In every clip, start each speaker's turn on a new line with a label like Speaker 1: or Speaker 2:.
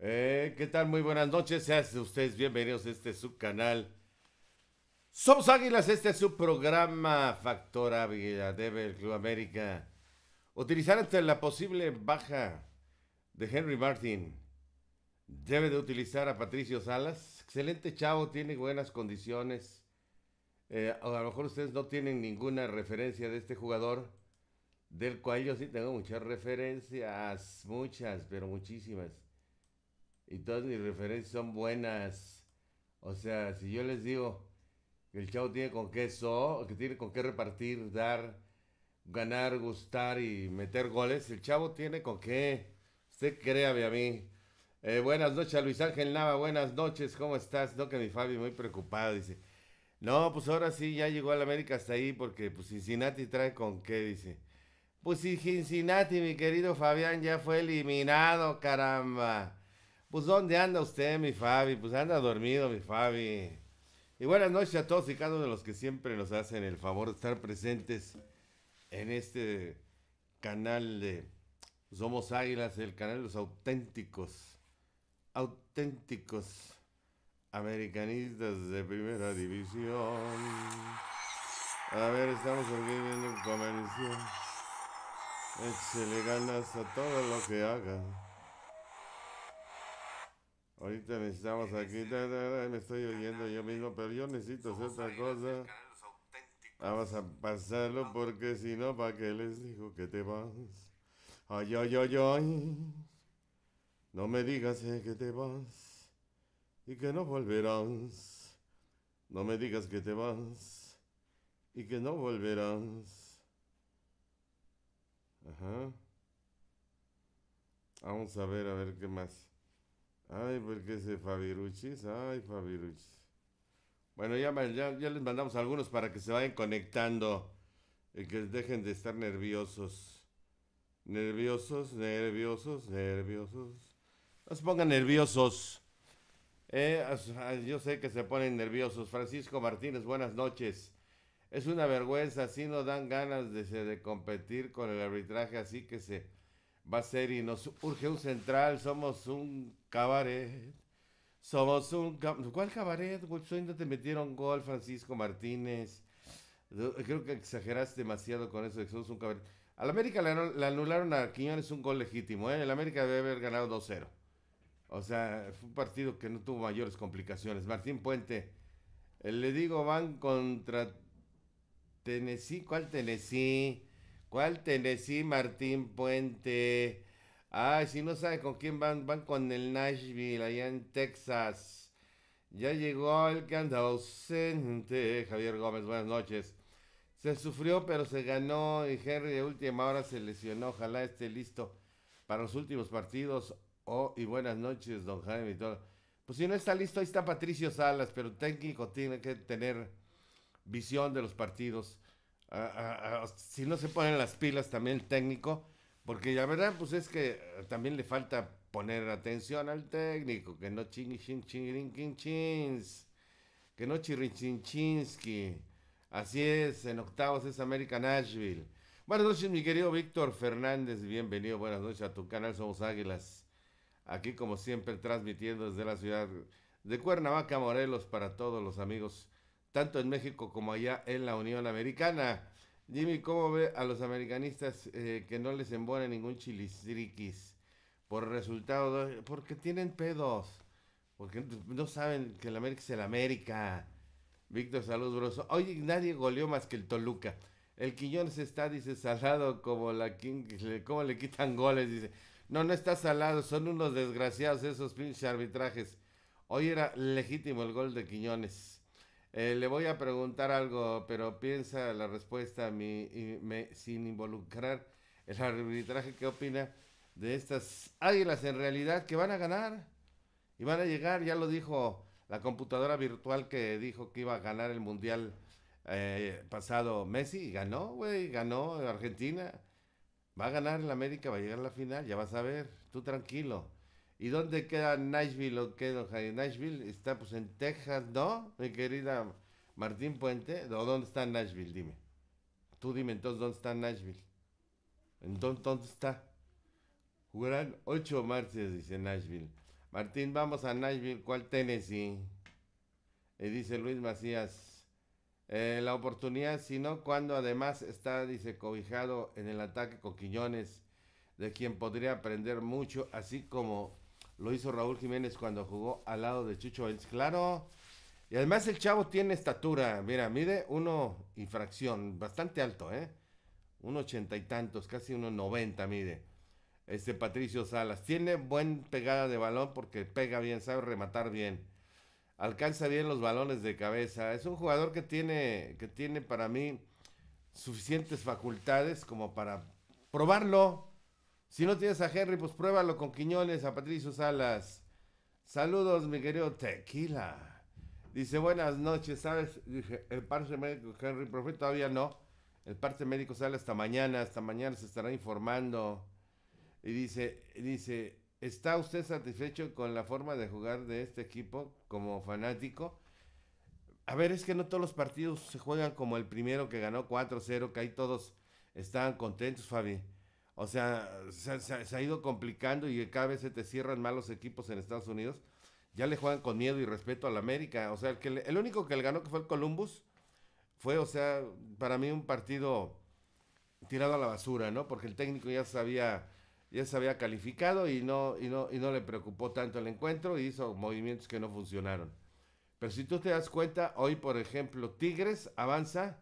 Speaker 1: Eh, ¿Qué tal? Muy buenas noches. Sean ustedes bienvenidos a este canal Somos Águilas, este es su programa Factor Águila debe el Club América. Utilizar ante la posible baja de Henry Martin. Debe de utilizar a Patricio Salas. Excelente chavo, tiene buenas condiciones. Eh, a lo mejor ustedes no tienen ninguna referencia de este jugador, del cual yo sí tengo muchas referencias, muchas, pero muchísimas y todas mis referencias son buenas. O sea, si yo les digo que el chavo tiene con qué so, que tiene con qué repartir, dar, ganar, gustar y meter goles, el chavo tiene con qué. Usted créame a mí. Eh, buenas noches Luis Ángel Nava, buenas noches, ¿cómo estás? No, que mi Fabi muy preocupado, dice. No, pues ahora sí, ya llegó a la América hasta ahí porque pues Cincinnati trae con qué, dice. Pues Cincinnati, mi querido Fabián, ya fue eliminado, caramba. Pues ¿dónde anda usted, mi Fabi? Pues anda dormido, mi Fabi. Y buenas noches a todos y cada uno de los que siempre nos hacen el favor de estar presentes en este canal de Somos Águilas, el canal de los auténticos, auténticos americanistas de primera división. A ver, estamos aquí viendo un comercio. Échale ganas a todo lo que haga. Ahorita necesitamos aquí, me estoy oyendo yo mismo, pero yo necesito hacer otra cosa. Ah, Vamos a pasarlo porque si no, ¿para qué les digo que te vas? Ay, ay, ay, ay. No me digas eh, que te vas y que no volverás. No me digas que te vas y que no volverás. Ajá. Vamos a ver, a ver qué más. Ay, porque pues, ese Fabiruchis, ay, Fabiruchis. Bueno, ya, ya, les mandamos algunos para que se vayan conectando y que dejen de estar nerviosos. Nerviosos, nerviosos, nerviosos. No se pongan nerviosos. Eh, yo sé que se ponen nerviosos. Francisco Martínez, buenas noches. Es una vergüenza, así no dan ganas de, de competir con el arbitraje, así que se va a ser y nos urge un central, somos un cabaret. Somos un... ¿Cuál cabaret? ¿Dónde te metieron gol, Francisco Martínez? Creo que exageraste demasiado con eso de que somos un cabaret. Al América le, anularon a Quiñones un gol legítimo. ¿eh? El América debe haber ganado 2-0. O sea, fue un partido que no tuvo mayores complicaciones. Martín Puente, eh, le digo, van contra Tennessee. ¿Cuál Tennessee? ¿Cuál Tennessee Martín Puente? Ah, si no sabe con quién van, van con el Nashville, allá en Texas. Ya llegó el que anda ausente, Javier Gómez, buenas noches. Se sufrió, pero se ganó y Henry de última hora se lesionó. Ojalá esté listo para los últimos partidos. Oh, y buenas noches, don Jaime Pues si no está listo, ahí está Patricio Salas, pero técnico tiene que tener visión de los partidos si no se ponen las pilas también el técnico, porque la verdad, pues es que eh, también le falta poner atención al técnico, que no ching, ching, ching, ching, chins, que no que Así es, en octavos es América Nashville. Buenas noches, mi querido Víctor Fernández, bienvenido, buenas noches a tu canal Somos Águilas. Aquí, como siempre, transmitiendo desde la ciudad de Cuernavaca, Morelos, para todos los amigos tanto en México como allá en la Unión Americana. Jimmy, ¿cómo ve a los americanistas eh, que no les embona ningún chilistriquis por resultado? porque tienen pedos, porque no saben que el América es el América. Víctor Salud Broso. Oye, nadie goleó más que el Toluca. El Quiñones está, dice, salado como la King, como le quitan goles, dice. No, no está salado, son unos desgraciados esos pinches arbitrajes. Hoy era legítimo el gol de Quiñones. Eh, le voy a preguntar algo, pero piensa la respuesta a mí, sin involucrar el arbitraje. ¿Qué opina de estas águilas en realidad que van a ganar? Y van a llegar, ya lo dijo la computadora virtual que dijo que iba a ganar el mundial eh, pasado Messi. Ganó, güey, ganó Argentina. Va a ganar el América, va a llegar a la final, ya vas a ver. Tú tranquilo. ¿Y dónde queda Nashville o qué, Nashville está pues en Texas, ¿no? Mi querida Martín Puente. dónde está Nashville? Dime. Tú dime entonces dónde está Nashville. ¿En dónde, está? Jugarán ocho martes, dice Nashville. Martín, vamos a Nashville. ¿Cuál Tennessee? Y dice Luis Macías. Eh, la oportunidad, si no, cuando además está, dice, cobijado en el ataque con de quien podría aprender mucho, así como lo hizo Raúl Jiménez cuando jugó al lado de Chucho Vélez, claro. Y además el chavo tiene estatura, mira, mide uno y fracción, bastante alto, ¿eh? Un ochenta y tantos, casi uno noventa mide. Este Patricio Salas tiene buen pegada de balón porque pega bien, sabe rematar bien. Alcanza bien los balones de cabeza. Es un jugador que tiene, que tiene para mí suficientes facultades como para probarlo si no tienes a Henry, pues pruébalo con Quiñones, a Patricio Salas. Saludos, mi querido Tequila. Dice, buenas noches, ¿sabes? Dije, el parte médico Henry profe, todavía no. El parte médico sale hasta mañana, hasta mañana se estará informando. Y dice, dice, ¿está usted satisfecho con la forma de jugar de este equipo como fanático? A ver, es que no todos los partidos se juegan como el primero que ganó 4-0, que ahí todos estaban contentos, Fabi. O sea, se, ha ido complicando y cada vez se te cierran malos equipos en Estados Unidos. Ya le juegan con miedo y respeto al América. O sea, el, que el único que le ganó que fue el Columbus fue, o sea, para mí un partido tirado a la basura, ¿no? Porque el técnico ya sabía ya se había calificado y no, y no, y no le preocupó tanto el encuentro y hizo movimientos que no funcionaron. Pero si tú te das cuenta, hoy por ejemplo, Tigres avanza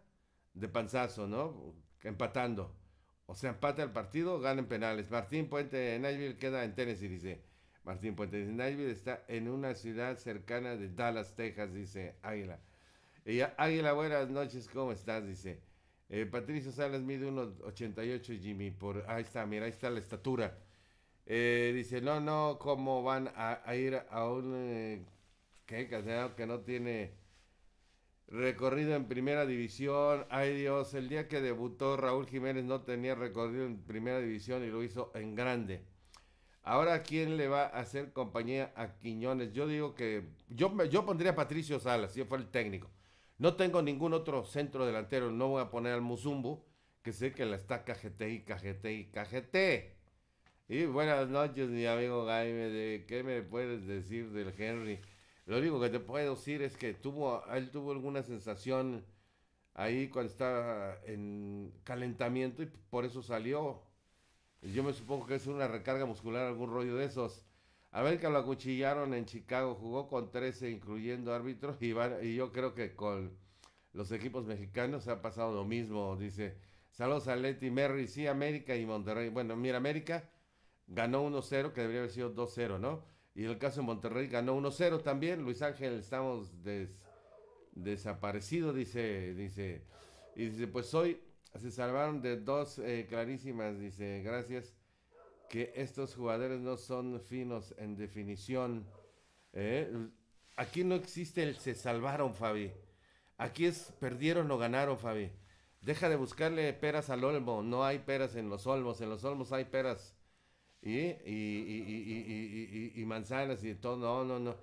Speaker 1: de panzazo, ¿no? Empatando. O sea, empate el partido, ganen penales. Martín Puente de Nashville queda en Tennessee, dice. Martín Puente de Nashville está en una ciudad cercana de Dallas, Texas, dice Águila. Águila, buenas noches, ¿cómo estás? Dice. Eh, Patricio Salas mide 1,88 Jimmy. Por, ahí está, mira, ahí está la estatura. Eh, dice, no, no, ¿cómo van a, ir a un eh, ¿Qué? que, que no tiene recorrido en primera división. Ay Dios, el día que debutó Raúl Jiménez no tenía recorrido en primera división y lo hizo en grande. Ahora, ¿quién le va a hacer compañía a Quiñones? Yo digo que yo, yo pondría Patricio Salas, si fue el técnico. No tengo ningún otro centro delantero, no voy a poner al Musumbu, que sé que la está cajete y cajete y cajete. Y buenas noches, mi amigo Jaime, ¿de ¿qué me puedes decir del Henry? Lo único que te puedo decir es que tuvo, él tuvo alguna sensación ahí cuando estaba en calentamiento y por eso salió. Yo me supongo que es una recarga muscular, algún rollo de esos. A ver que lo acuchillaron en Chicago, jugó con 13, incluyendo árbitros, y, y yo creo que con los equipos mexicanos ha pasado lo mismo. Dice, saludos a Leti Merry, sí, América y Monterrey. Bueno, mira, América ganó 1-0, que debería haber sido 2-0, ¿no? Y el caso de Monterrey ganó 1-0 también. Luis Ángel, estamos des, desaparecido, dice, dice. Y dice, pues hoy se salvaron de dos eh, clarísimas, dice, gracias, que estos jugadores no son finos en definición. ¿eh? aquí no existe el se salvaron, Fabi. Aquí es perdieron o ganaron, Fabi. Deja de buscarle peras al olmo. No hay peras en los olmos. En los olmos hay peras y, y, y, manzanas y todo. No, no, no.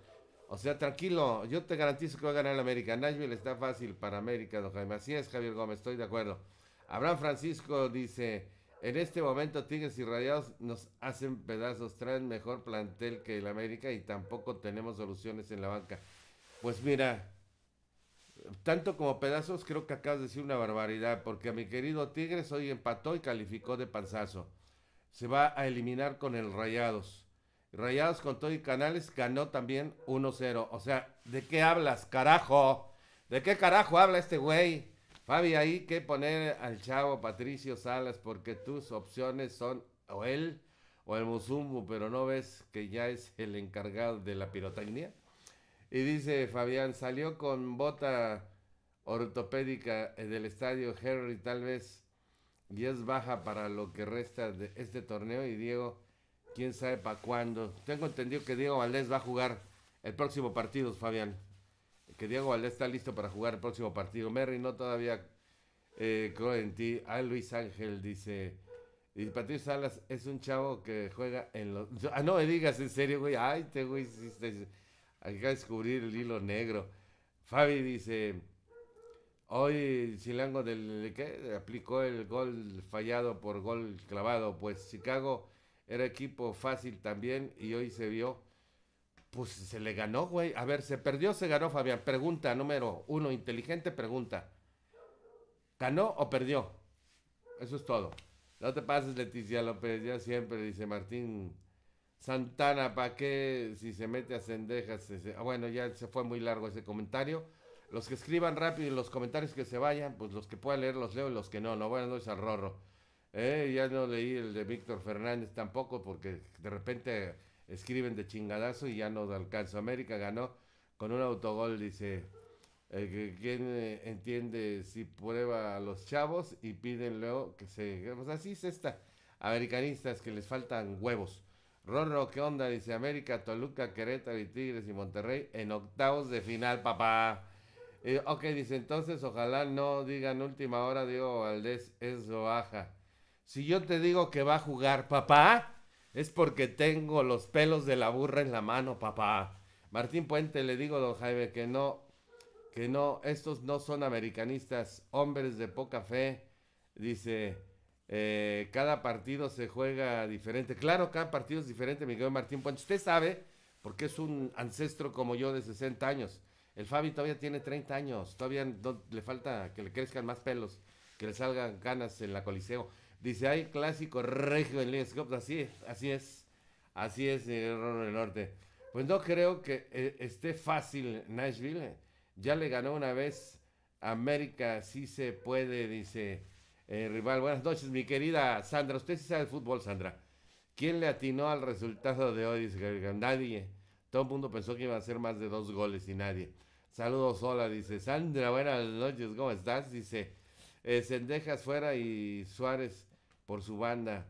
Speaker 1: O sea, tranquilo, yo te garantizo que va a ganar la América. Nashville está fácil para América, don Jaime. Así es, Javier Gómez, estoy de acuerdo. Abraham Francisco dice, en este momento Tigres y Rayados nos hacen pedazos, traen mejor plantel que el América y tampoco tenemos soluciones en la banca. Pues mira, tanto como pedazos creo que acabas de decir una barbaridad, porque a mi querido Tigres hoy empató y calificó de panzazo se va a eliminar con el Rayados. Rayados con todo y Canales ganó también 1-0. O sea, ¿de qué hablas, carajo? ¿De qué carajo habla este güey? Fabi, ahí que poner al chavo Patricio Salas porque tus opciones son o él o el Musumbo, pero no ves que ya es el encargado de la pirotecnia. Y dice Fabián, salió con bota ortopédica eh, del estadio Harry tal vez es baja para lo que resta de este torneo y Diego, quién sabe para cuándo. Tengo entendido que Diego Valdés va a jugar el próximo partido, Fabián. Que Diego Valdés está listo para jugar el próximo partido. Merry no todavía eh, creo en ti. Ah, Luis Ángel dice. Y Patricio Salas es un chavo que juega en los. Ah, no me digas, en serio, güey. Ay, te este güey, hiciste. que descubrir el hilo negro. Fabi dice. Hoy Chilango del ¿qué? aplicó el gol fallado por gol clavado, pues Chicago era equipo fácil también y hoy se vio, pues se le ganó, güey. A ver, se perdió, se ganó, Fabián. Pregunta número uno, inteligente pregunta. ¿Ganó o perdió? Eso es todo. No te pases, Leticia López, ya siempre dice Martín Santana, ¿para qué si se mete a cendejas? Ah, bueno, ya se fue muy largo ese comentario. Los que escriban rápido y los comentarios que se vayan, pues los que puedan leer los leo y los que no, no. Buenas noches al Rorro. Eh, ya no leí el de Víctor Fernández tampoco porque de repente escriben de chingadazo y ya no alcanzo. América ganó con un autogol, dice. Eh, ¿Quién eh, entiende si prueba a los chavos y piden luego que se... Pues así es esta. Americanistas que les faltan huevos. Rorro, ¿qué onda? Dice América, Toluca, Querétaro y Tigres y Monterrey en octavos de final, papá ok, dice entonces, ojalá no digan última hora, digo, Valdés es baja. Si yo te digo que va a jugar, papá, es porque tengo los pelos de la burra en la mano, papá. Martín Puente, le digo, don Jaime, que no, que no, estos no son americanistas, hombres de poca fe. Dice, eh, cada partido se juega diferente. Claro, cada partido es diferente, mi querido Martín Puente. Usted sabe, porque es un ancestro como yo de 60 años. El Fabi todavía tiene 30 años, todavía le falta que le crezcan más pelos, que le salgan ganas en la Coliseo. Dice, hay clásico regio en Liga así es, así es, así es, error del norte. Pues no creo que eh, esté fácil Nashville, ¿eh? ya le ganó una vez América, sí se puede, dice eh, rival. Buenas noches, mi querida Sandra, usted sí sabe el fútbol, Sandra. ¿Quién le atinó al resultado de hoy? Dice, nadie. Todo el mundo pensó que iba a ser más de dos goles y nadie. Saludos, hola, dice Sandra, buenas noches, ¿cómo estás? Dice eh, Cendejas fuera y Suárez por su banda,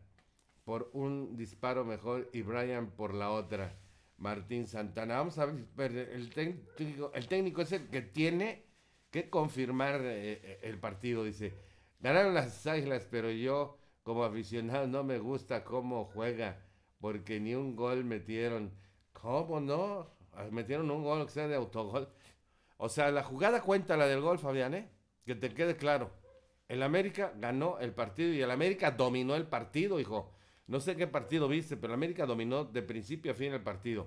Speaker 1: por un disparo mejor y Brian por la otra. Martín Santana, vamos a ver, el técnico, el técnico es el que tiene que confirmar eh, eh, el partido, dice. Ganaron las Islas, pero yo como aficionado no me gusta cómo juega, porque ni un gol metieron. ¿Cómo no? Ah, metieron un gol que sea de autogol. O sea, la jugada cuenta la del gol, Fabián, ¿eh? Que te quede claro. El América ganó el partido y el América dominó el partido, hijo. No sé qué partido viste, pero el América dominó de principio a fin el partido.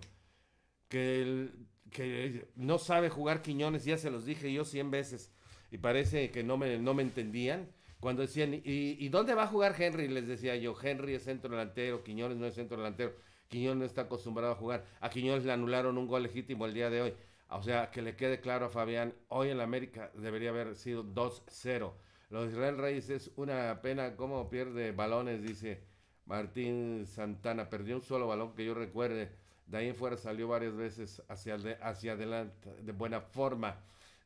Speaker 1: Que, que no sabe jugar Quiñones, ya se los dije yo cien veces. Y parece que no me, no me entendían. Cuando decían, ¿y, ¿y dónde va a jugar Henry? Les decía yo, Henry es centro delantero, Quiñones no es centro delantero. Quiñones no está acostumbrado a jugar. A Quiñones le anularon un gol legítimo el día de hoy. O sea, que le quede claro a Fabián, hoy en la América debería haber sido 2-0. Los Israel Reyes es una pena cómo pierde balones, dice Martín Santana. Perdió un solo balón que yo recuerde. De ahí en fuera salió varias veces hacia, hacia adelante de buena forma.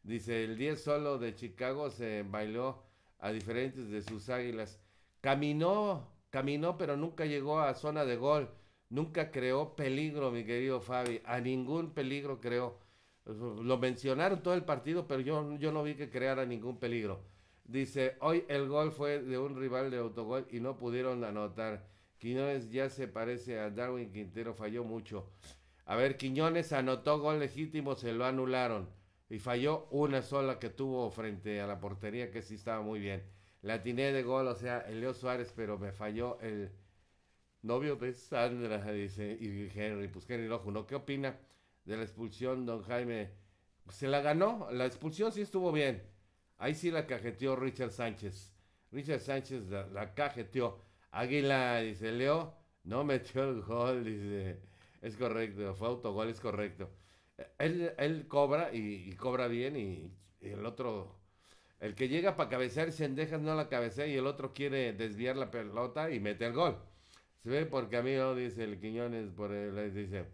Speaker 1: Dice, el 10 solo de Chicago se bailó a diferentes de sus águilas. Caminó, caminó, pero nunca llegó a zona de gol nunca creó peligro, mi querido Fabi, a ningún peligro creó. Lo mencionaron todo el partido, pero yo, yo no vi que creara ningún peligro. Dice, hoy el gol fue de un rival de autogol y no pudieron anotar. Quiñones ya se parece a Darwin Quintero, falló mucho. A ver, Quiñones anotó gol legítimo, se lo anularon. Y falló una sola que tuvo frente a la portería, que sí estaba muy bien. La atiné de gol, o sea, el Leo Suárez, pero me falló el, novio de Sandra, dice, y Henry, pues Henry lojo, ¿no? ¿Qué opina de la expulsión, don Jaime? Pues, se la ganó, la expulsión sí estuvo bien. Ahí sí la cajeteó Richard Sánchez. Richard Sánchez la, la cajeteó. Águila, dice, Leo, no metió el gol, dice, es correcto, fue autogol, es correcto. Él, él cobra y, cobra bien y, el otro el que llega para cabecear, endeja, no la cabecea y el otro quiere desviar la pelota y mete el gol. Se ve mí no, dice el Quiñones, por el dice,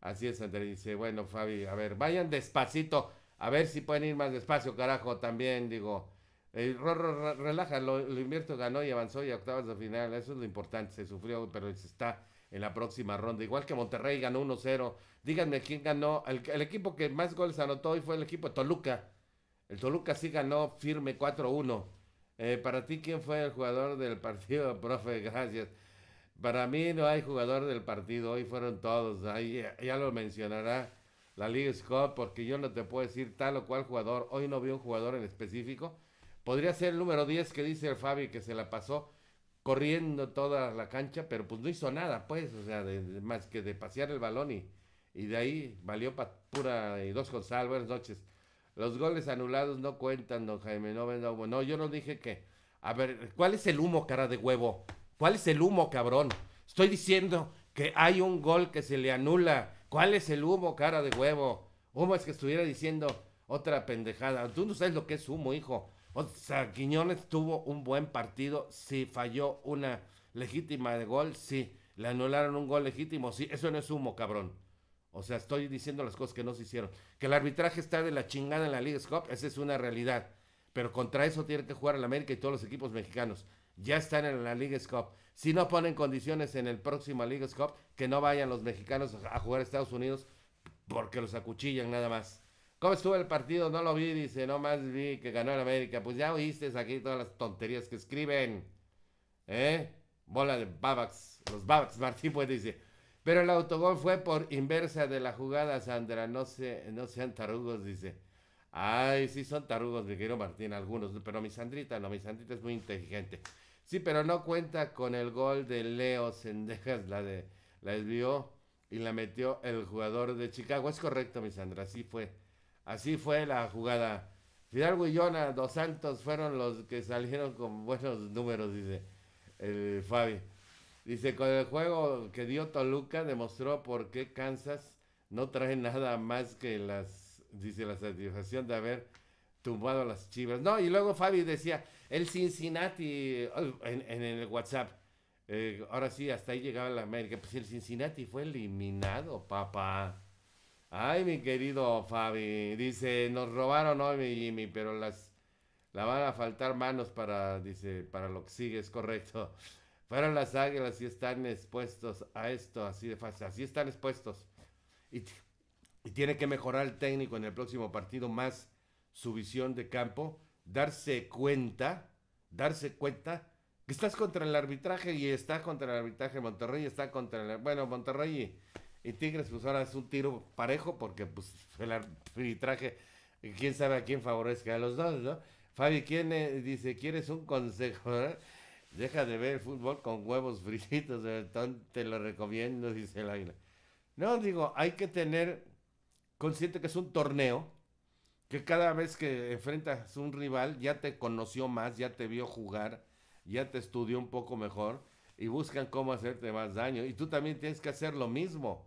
Speaker 1: así es, Andrés, dice, bueno, Fabi, a ver, vayan despacito, a ver si pueden ir más despacio, carajo, también, digo, Rorro, eh, relaja, lo, invierto, ganó y avanzó y a octavas de final, eso es lo importante, se sufrió, pero se está en la próxima ronda, igual que Monterrey ganó 1-0, díganme quién ganó, el, equipo que más goles anotó hoy fue el equipo de Toluca, el Toluca sí ganó firme 4-1, eh, para ti, ¿quién fue el jugador del partido, profe? Gracias. Para mí no hay jugador del partido, hoy fueron todos, ahí ya lo mencionará la Liga Scott, porque yo no te puedo decir tal o cual jugador, hoy no vi un jugador en específico. Podría ser el número 10 que dice el Fabi que se la pasó corriendo toda la cancha, pero pues no hizo nada, pues, o sea, más que de pasear el balón y, de ahí valió para pura y dos con sal, buenas noches. Los goles anulados no cuentan, don Jaime, no no, no, yo no dije que. A ver, ¿cuál es el humo, cara de huevo? ¿Cuál es el humo, cabrón? Estoy diciendo que hay un gol que se le anula. ¿Cuál es el humo, cara de huevo? Humo es que estuviera diciendo otra pendejada. Tú no sabes lo que es humo, hijo. O sea, Quiñones tuvo un buen partido. Si falló una legítima de gol. Sí, le anularon un gol legítimo. Sí, eso no es humo, cabrón. O sea, estoy diciendo las cosas que no se hicieron. Que el arbitraje está de la chingada en la Liga Scop, esa es una realidad. Pero contra eso tiene que jugar el América y todos los equipos mexicanos ya están en la Liga Scop Si no ponen condiciones en el próximo Liga Cup, que no vayan los mexicanos a jugar a Estados Unidos porque los acuchillan nada más. ¿Cómo estuvo el partido? No lo vi, dice, no más vi que ganó en América. Pues ya oíste aquí todas las tonterías que escriben. ¿Eh? Bola de Babax, los Babax, Martín pues dice. Pero el autogol fue por inversa de la jugada, Sandra. No, se, no sean tarugos, dice. Ay, sí son tarugos, me quiero Martín, algunos. Pero mi Sandrita no, mi Sandrita es muy inteligente. Sí, pero no cuenta con el gol de Leo Sendejas, la de la desvió y la metió el jugador de Chicago. Es correcto, mi Sandra, así fue. Así fue la jugada. Final, y Dos Santos fueron los que salieron con buenos números, dice el Fabi. Dice, con el juego que dio Toluca demostró por qué Kansas no trae nada más que las, dice, la satisfacción de haber tumbado a las chivas. No, y luego Fabi decía, el Cincinnati en, el WhatsApp. Eh, ahora sí, hasta ahí llegaba la América. Pues el Cincinnati fue eliminado, papá. Ay, mi querido Fabi. Dice, nos robaron hoy, mi Jimmy, pero las... La van a faltar manos para, dice, para lo que sigue, es correcto. Fueron las águilas y están expuestos a esto, así de fácil. Así están expuestos. y tiene que mejorar el técnico en el próximo partido más su visión de campo, darse cuenta, darse cuenta que estás contra el arbitraje y está contra el arbitraje Monterrey, está contra el, bueno, Monterrey y, Tigres pues ahora es un tiro parejo porque pues el arbitraje quién sabe a quién favorezca a los dos, ¿no? Fabi, ¿quién dice, quieres un consejo? Deja de ver el fútbol con huevos frititos, te lo recomiendo, dice el águila. No, digo, hay que tener consciente que es un torneo, que cada vez que enfrentas un rival ya te conoció más, ya te vio jugar, ya te estudió un poco mejor y buscan cómo hacerte más daño. Y tú también tienes que hacer lo mismo.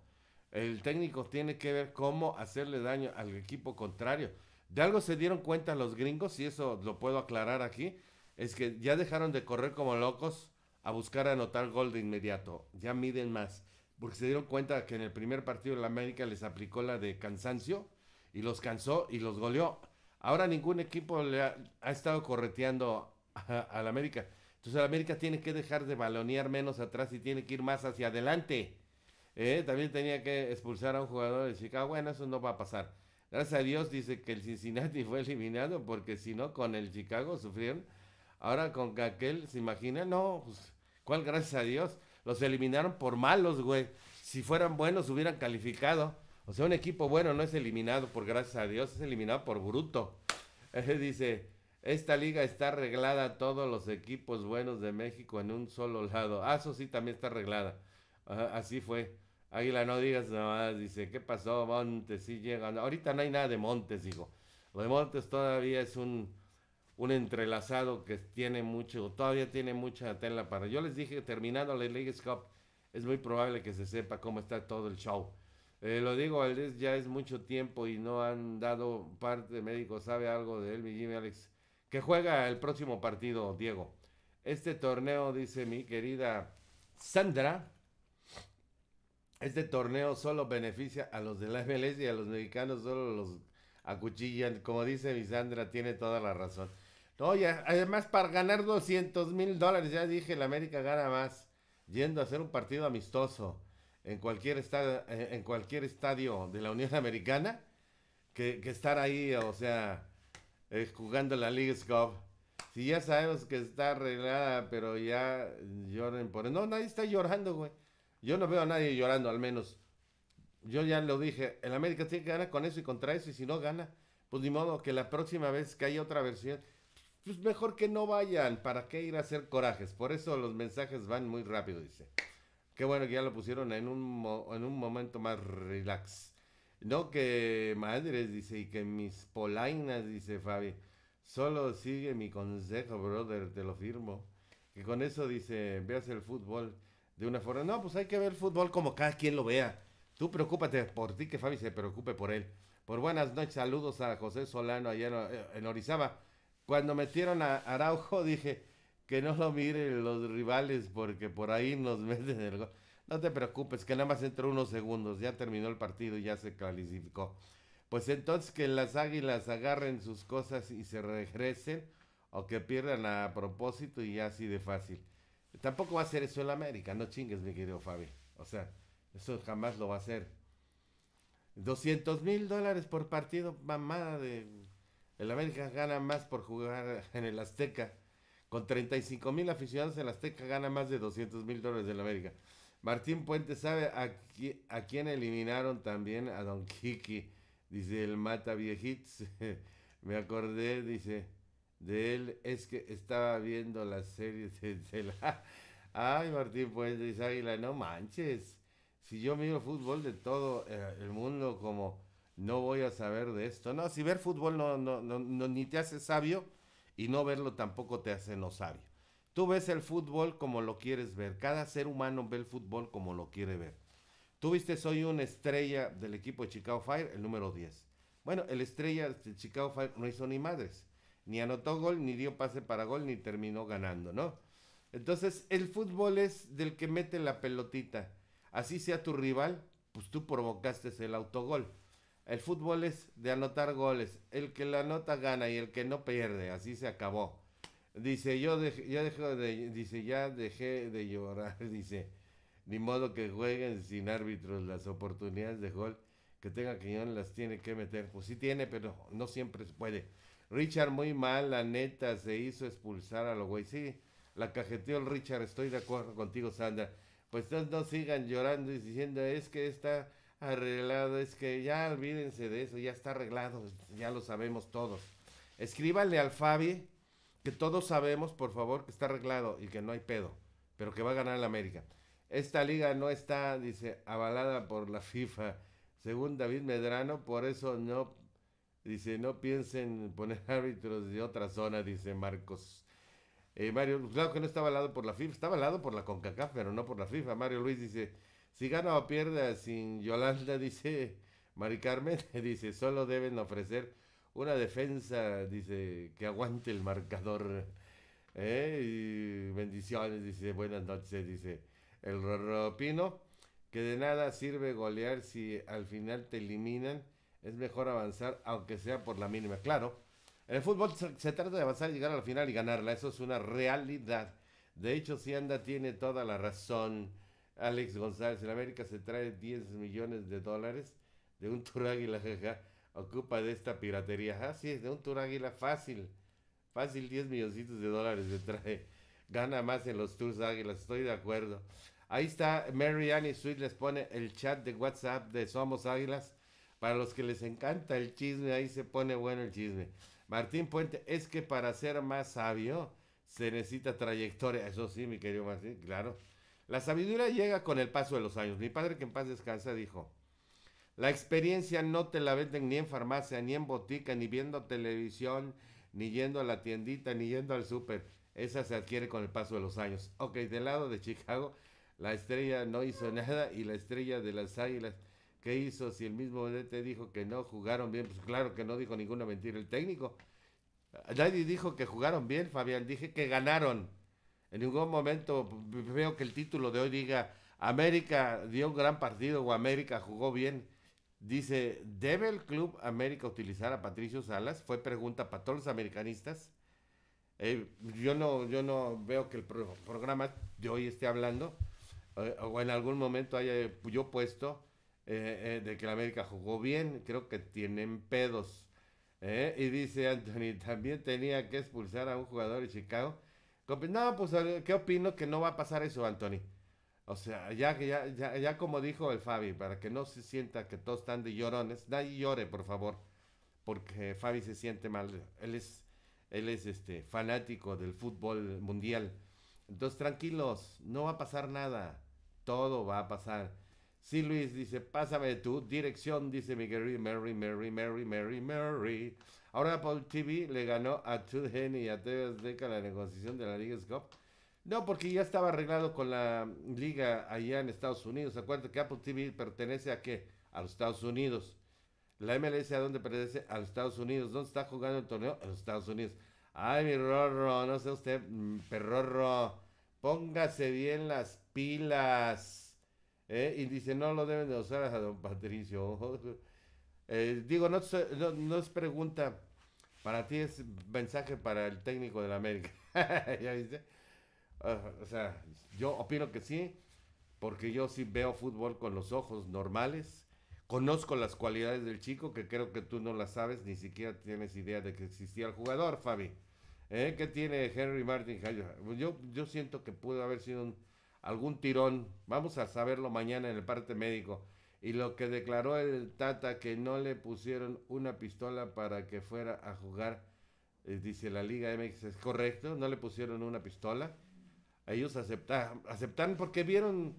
Speaker 1: El técnico tiene que ver cómo hacerle daño al equipo contrario. De algo se dieron cuenta los gringos, y eso lo puedo aclarar aquí, es que ya dejaron de correr como locos a buscar anotar gol de inmediato. Ya miden más. Porque se dieron cuenta que en el primer partido de la América les aplicó la de cansancio y los cansó y los goleó. Ahora ningún equipo le ha, estado correteando al América. Entonces el América tiene que dejar de balonear menos atrás y tiene que ir más hacia adelante. Eh, también tenía que expulsar a un jugador de Chicago. Bueno, eso no va a pasar. Gracias a Dios dice que el Cincinnati fue eliminado porque si no, con el Chicago sufrieron. Ahora con aquel, ¿se imagina? No, pues, ¿cuál gracias a Dios? Los eliminaron por malos, güey. Si fueran buenos, hubieran calificado. O sea, un equipo bueno no es eliminado por gracias a Dios, es eliminado por bruto. dice, esta liga está arreglada a todos los equipos buenos de México en un solo lado. Ah, eso sí también está arreglada. así fue. Águila, no digas nada más. Dice, ¿qué pasó, Montes? Sí Ahorita no hay nada de Montes, digo. Lo de Montes todavía es un, un entrelazado que tiene mucho, todavía tiene mucha tela para. Yo les dije, terminando la Ligue Cup, es muy probable que se sepa cómo está todo el show. Eh, lo digo, Valdés ya es mucho tiempo y no han dado parte médico, sabe algo de él, mi Jimmy Alex. Que juega el próximo partido, Diego. Este torneo, dice mi querida Sandra, este torneo solo beneficia a los de la MLS y a los mexicanos solo los acuchillan. Como dice mi Sandra, tiene toda la razón. No, además para ganar 200 mil dólares, ya dije, la América gana más yendo a hacer un partido amistoso en cualquier estadio, en cualquier estadio de la Unión Americana que, que estar ahí, o sea, eh, jugando la Liga Cup. Si ya sabemos que está arreglada, pero ya lloren por No, nadie está llorando, güey. Yo no veo a nadie llorando, al menos. Yo ya lo dije, el América tiene que ganar con eso y contra eso, y si no gana, pues ni modo que la próxima vez que haya otra versión, pues mejor que no vayan. ¿Para qué ir a hacer corajes? Por eso los mensajes van muy rápido, dice. Qué bueno que ya lo pusieron en un, en un momento más relax. No, que madres, dice, y que mis polainas, dice Fabi. Solo sigue mi consejo, brother, te lo firmo. Que con eso, dice, veas el fútbol de una forma. No, pues hay que ver el fútbol como cada quien lo vea. Tú preocúpate por ti, que Fabi se preocupe por él. Por buenas noches, saludos a José Solano allá en Orizaba. Cuando metieron a Araujo, dije, que no lo miren los rivales porque por ahí nos meten el No te preocupes, que nada más entró unos segundos, ya terminó el partido, ya se clasificó. Pues entonces que las águilas agarren sus cosas y se regresen o que pierdan a propósito y así de fácil. Tampoco va a ser eso el América, no chingues mi querido Fabi. O sea, eso jamás lo va a hacer. 200 mil dólares por partido, mamada de... El América gana más por jugar en el Azteca con 35 mil aficionados, el Azteca gana más de 200 mil dólares en la América. Martín Puente sabe a, quién eliminaron también, a Don Kiki, dice el Mata Viejits. Me acordé, dice, de él, es que estaba viendo la serie de, la... Ay, Martín Puente dice Águila, no manches. Si yo miro fútbol de todo eh, el mundo como no voy a saber de esto. No, si ver fútbol no, no, no ni te hace sabio, y no verlo tampoco te hace no sabio. Tú ves el fútbol como lo quieres ver, cada ser humano ve el fútbol como lo quiere ver. Tú viste, soy una estrella del equipo de Chicago Fire, el número 10. Bueno, el estrella de Chicago Fire no hizo ni madres, ni anotó gol, ni dio pase para gol, ni terminó ganando, ¿no? Entonces, el fútbol es del que mete la pelotita. Así sea tu rival, pues tú provocaste el autogol. El fútbol es de anotar goles. El que la anota gana y el que no pierde. Así se acabó. Dice, yo dejé, ya dejé de, dice, ya dejé de llorar. Dice, ni modo que jueguen sin árbitros las oportunidades de gol que tenga Quiñón las tiene que meter. Pues sí tiene, pero no siempre se puede. Richard muy mal, la neta, se hizo expulsar a los güey. Sí, la cajeteó el Richard, estoy de acuerdo contigo, Sandra. Pues todos no sigan llorando y diciendo, es que esta arreglado. Es que ya olvídense de eso, ya está arreglado, ya lo sabemos todos. Escríbanle al Fabi que todos sabemos, por favor, que está arreglado y que no hay pedo, pero que va a ganar el América. Esta liga no está, dice, avalada por la FIFA, según David Medrano, por eso no, dice, no piensen poner árbitros de otra zona, dice Marcos. Eh, Mario, claro que no está avalado por la FIFA, está avalado por la CONCACAF, pero no por la FIFA. Mario Luis dice, si gana o pierda sin Yolanda, dice Mari Carmen, dice, solo deben ofrecer una defensa, dice, que aguante el marcador. ¿eh? bendiciones, dice, buenas noches, dice el Roropino, que de nada sirve golear si al final te eliminan. Es mejor avanzar, aunque sea por la mínima. Claro, en el fútbol se trata de avanzar, llegar a la final y ganarla. Eso es una realidad. De hecho, si anda tiene toda la razón. Alex González, en América se trae 10 millones de dólares de un tour águila, jaja, ocupa de esta piratería. Así ah, es, de un tour águila, fácil, fácil 10 milloncitos de dólares se trae. Gana más en los tours águilas, estoy de acuerdo. Ahí está Mary Annie Sweet les pone el chat de WhatsApp de Somos Águilas. Para los que les encanta el chisme, ahí se pone bueno el chisme. Martín Puente, es que para ser más sabio se necesita trayectoria. Eso sí, mi querido Martín, claro la sabiduría llega con el paso de los años. Mi padre, que en paz descansa, dijo, la experiencia no te la venden ni en farmacia, ni en botica, ni viendo televisión, ni yendo a la tiendita, ni yendo al súper. Esa se adquiere con el paso de los años. Ok, del lado de Chicago, la estrella no hizo nada y la estrella de las águilas, ¿qué hizo si el mismo te dijo que no jugaron bien? Pues claro que no dijo ninguna mentira el técnico. Nadie dijo que jugaron bien, Fabián. Dije que ganaron. En ningún momento veo que el título de hoy diga América dio un gran partido o América jugó bien. Dice, ¿debe el Club América utilizar a Patricio Salas? Fue pregunta para todos los americanistas. Eh, yo, no, yo no veo que el programa de hoy esté hablando eh, o en algún momento haya yo puesto eh, de que la América jugó bien. Creo que tienen pedos. Y dice Anthony, también tenía que expulsar a un jugador de Chicago no, pues, ¿qué opino? Que no va a pasar eso, Anthony. O sea, ya, ya, ya, ya como dijo el Fabi, para que no se sienta que todos están de llorones, nadie llore, por favor, porque Fabi se siente mal. Él es, él es este, fanático del fútbol mundial. Entonces, tranquilos, no va a pasar nada. Todo va a pasar. Sí, Luis dice, pásame tu dirección, dice Miguel, querido Mary, Mary, Mary, Mary, Mary. Ahora Apple TV le ganó a TUDN y a TV la negociación de la Liga Scope. No, porque ya estaba arreglado con la liga allá en Estados Unidos. Acuérdate que Apple TV pertenece a qué? A los Estados Unidos. La MLS a dónde pertenece? A los Estados Unidos. ¿Dónde está jugando el torneo? A los Estados Unidos. Ay, mi Rorro, no sé usted, mm, perrorro. Póngase bien las pilas. ¿eh? y dice, no lo deben de usar a don Patricio. Eh, digo, no, no, es pregunta. Para ti es mensaje para el técnico de la América. ¿Ya viste? Ah, o sea, yo opino que sí, porque yo sí veo fútbol con los ojos normales. Conozco las cualidades del chico, que creo que tú no las sabes, ni siquiera tienes idea de que existía el jugador, Fabi. ¿eh? ¿Qué tiene Henry Martin? Yo, yo siento que pudo haber sido un algún tirón. Vamos a saberlo mañana en el parte médico. Y lo que declaró el Tata que no le pusieron una pistola para que fuera a jugar, eh, dice la Liga MX, es correcto, no le pusieron una pistola. Ellos aceptaron, aceptaron porque vieron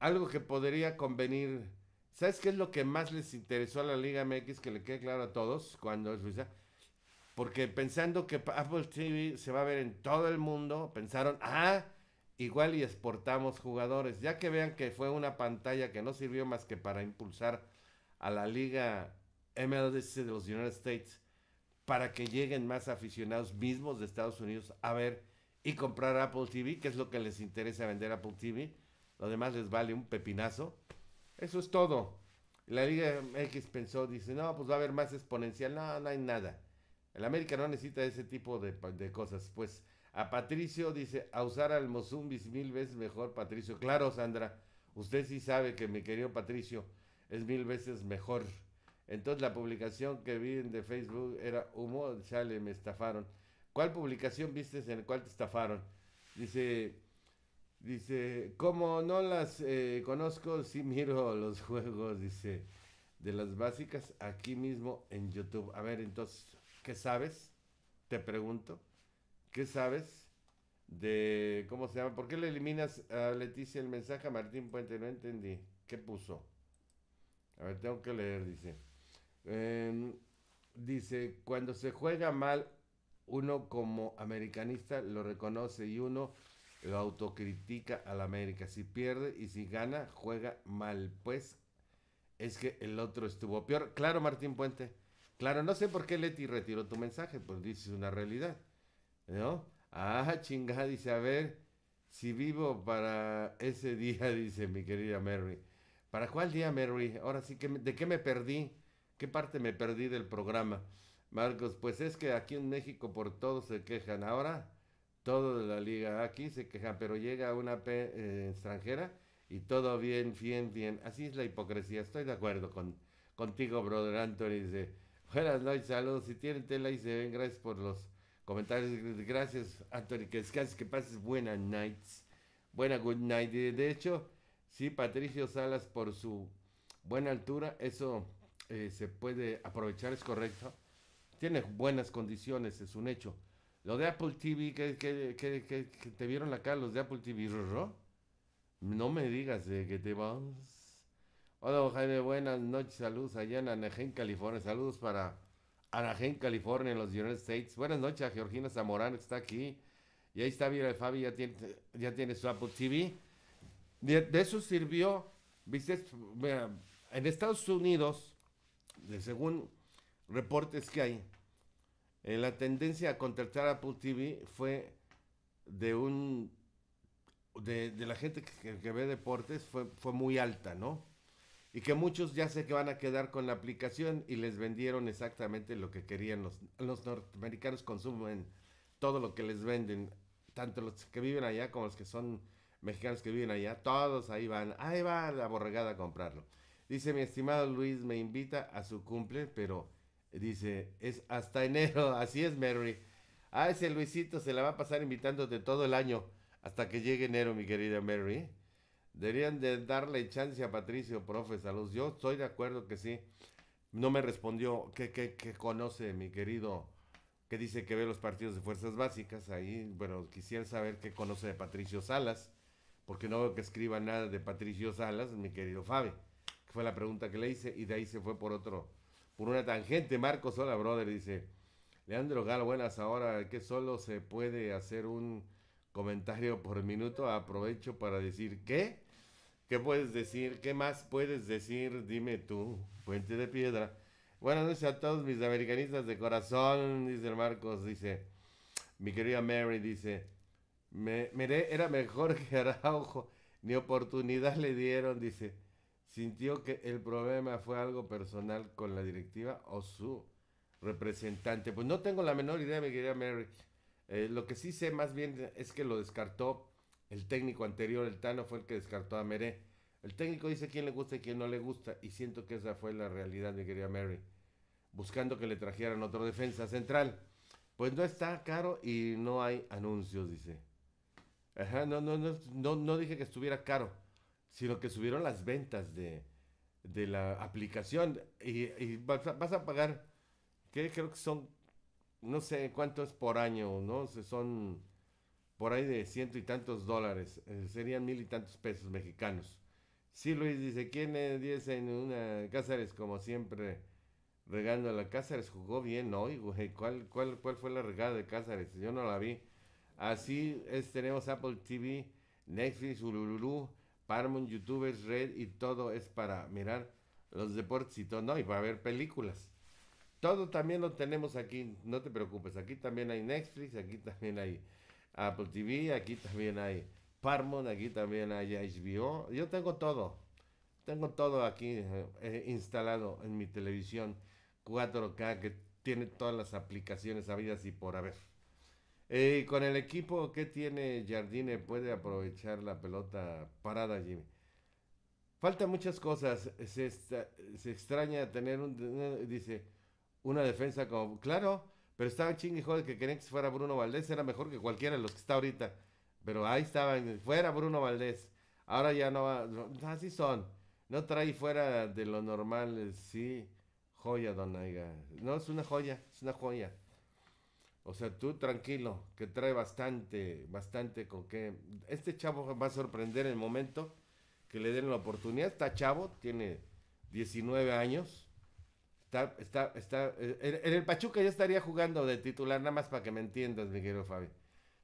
Speaker 1: algo que podría convenir. ¿Sabes qué es lo que más les interesó a la Liga MX? Que le quede claro a todos cuando es Porque pensando que Apple TV se va a ver en todo el mundo, pensaron, ah, igual y exportamos jugadores. Ya que vean que fue una pantalla que no sirvió más que para impulsar a la liga MLS de los United States para que lleguen más aficionados mismos de Estados Unidos a ver y comprar Apple TV, que es lo que les interesa vender Apple TV. Lo demás les vale un pepinazo. Eso es todo. La Liga X pensó, dice, no, pues va a haber más exponencial. No, no hay nada. El América no necesita ese tipo de, de cosas. Pues a Patricio dice, a usar al Mozumbis mil veces mejor, Patricio. Claro, Sandra, usted sí sabe que mi querido Patricio es mil veces mejor. Entonces la publicación que vi de Facebook era humo, sale, me estafaron. ¿Cuál publicación viste en la cual te estafaron? Dice, dice, como no las eh, conozco, sí miro los juegos, dice, de las básicas aquí mismo en YouTube. A ver, entonces, ¿qué sabes? Te pregunto. ¿Qué sabes? De, ¿cómo se llama? ¿Por qué le eliminas a Leticia el mensaje a Martín Puente? No entendí. ¿Qué puso? A ver, tengo que leer, dice. Em, dice, cuando se juega mal, uno como americanista lo reconoce y uno lo autocritica a la América. Si pierde y si gana, juega mal. Pues es que el otro estuvo peor. Claro, Martín Puente. Claro, no sé por qué Leti retiró tu mensaje, pues dices una realidad. ¿no? Ah, chingada, dice, a ver, si vivo para ese día, dice mi querida Mary. ¿Para cuál día, Mary? Ahora sí, que ¿de qué me perdí? ¿Qué parte me perdí del programa? Marcos, pues es que aquí en México por todos se quejan. Ahora, todo de la liga aquí se quejan, pero llega una eh, extranjera y todo bien, bien, bien. Así es la hipocresía. Estoy de acuerdo con, contigo, brother Anthony. Dice, buenas noches, saludos. Si tienen tela y se ven, gracias por los comentarios. Gracias, Anthony. Que descanses, que pases buenas nights. Buena good night. De hecho, sí, Patricio Salas, por su buena altura, eso eh, se puede aprovechar, es correcto. Tiene buenas condiciones, es un hecho. Lo de Apple TV, que, que, que, te vieron acá, los de Apple TV, ¿no? No me digas de que te vamos. Hola, Jaime, buenas noches, saludos allá en Anaheim, California. Saludos para Anaheim, California, en los United States. Buenas noches Georgina Zamorano, que está aquí. Y ahí está, mira, Fabi ya tiene, ya tiene su Apple TV. De, eso sirvió, viste, en Estados Unidos, según reportes que hay, eh, la tendencia a contratar Apple TV fue de un de, la gente que, que, ve deportes fue, fue muy alta, ¿no? y que muchos ya sé que van a quedar con la aplicación y les vendieron exactamente lo que querían. Los, los norteamericanos consumen todo lo que les venden, tanto los que viven allá como los que son mexicanos que viven allá, todos ahí van, ahí va la borregada a comprarlo. Dice mi estimado Luis, me invita a su cumple, pero dice, es hasta enero, así es Mary. A ese Luisito se la va a pasar invitándote todo el año hasta que llegue enero, mi querida Mary. Deberían de darle chance a Patricio, profe, saludos. Yo estoy de acuerdo que sí. No me respondió que, conoce mi querido, que dice que ve los partidos de fuerzas básicas. Ahí, bueno, quisiera saber qué conoce de Patricio Salas, porque no veo que escriba nada de Patricio Salas, mi querido Fabi, fue la pregunta que le hice, y de ahí se fue por otro, por una tangente. Marcos, hola, brother, dice, Leandro Gal, buenas, ahora que solo se puede hacer un comentario por minuto, aprovecho para decir que... ¿Qué puedes decir? ¿Qué más puedes decir? Dime tú, puente de piedra. Buenas noches a todos mis americanistas de corazón, dice el Marcos, dice mi querida Mary, dice, me, era mejor que Araujo, ni oportunidad le dieron, dice, sintió que el problema fue algo personal con la directiva o su representante. Pues no tengo la menor idea, mi querida Mary. Eh, lo que sí sé más bien es que lo descartó el técnico anterior, el Tano, fue el que descartó a Meré. El técnico dice quién le gusta y quién no le gusta, y siento que esa fue la realidad, de quería Mary, buscando que le trajeran otro defensa central. Pues no está caro y no hay anuncios, dice. Ajá, no, no, no, no, no dije que estuviera caro, sino que subieron las ventas de, de la aplicación y, vas, a, pagar, que creo que son, no sé cuánto es por año, ¿no? se son por ahí de ciento y tantos dólares, eh, serían mil y tantos pesos mexicanos. Sí, Luis dice, ¿quién es en una Cáceres como siempre regando? La Cáceres jugó bien hoy, güey. ¿Cuál, cuál, ¿Cuál fue la regada de Cáceres? Yo no la vi. Así es, tenemos Apple TV, Netflix, Ulululú, Paramount, YouTubers, Red y todo es para mirar los deportes y todo, no, y para ver películas. Todo también lo tenemos aquí, no te preocupes, aquí también hay Netflix, aquí también hay Apple TV, aquí también hay Parmon, aquí también hay HBO. Yo tengo todo. Tengo todo aquí eh, instalado en mi televisión 4K que tiene todas las aplicaciones habidas y por haber. Eh, con el equipo que tiene Jardine puede aprovechar la pelota parada, Jimmy. Faltan muchas cosas. Se, se extraña tener un, eh, dice, una defensa como... Claro, pero estaban y que querían que fuera Bruno Valdés, era mejor que cualquiera de los que está ahorita. Pero ahí estaban, fuera Bruno Valdés. Ahora ya no va, así son. No trae fuera de lo normal, eh, sí. Joya, don Aiga. No, es una joya, es una joya. O sea, tú tranquilo, que trae bastante, bastante con que... Este chavo va a sorprender en el momento que le den la oportunidad. Está chavo, tiene 19 años Está, está, está. Eh, en, el Pachuca ya estaría jugando de titular, nada más para que me entiendas, mi querido Fabi.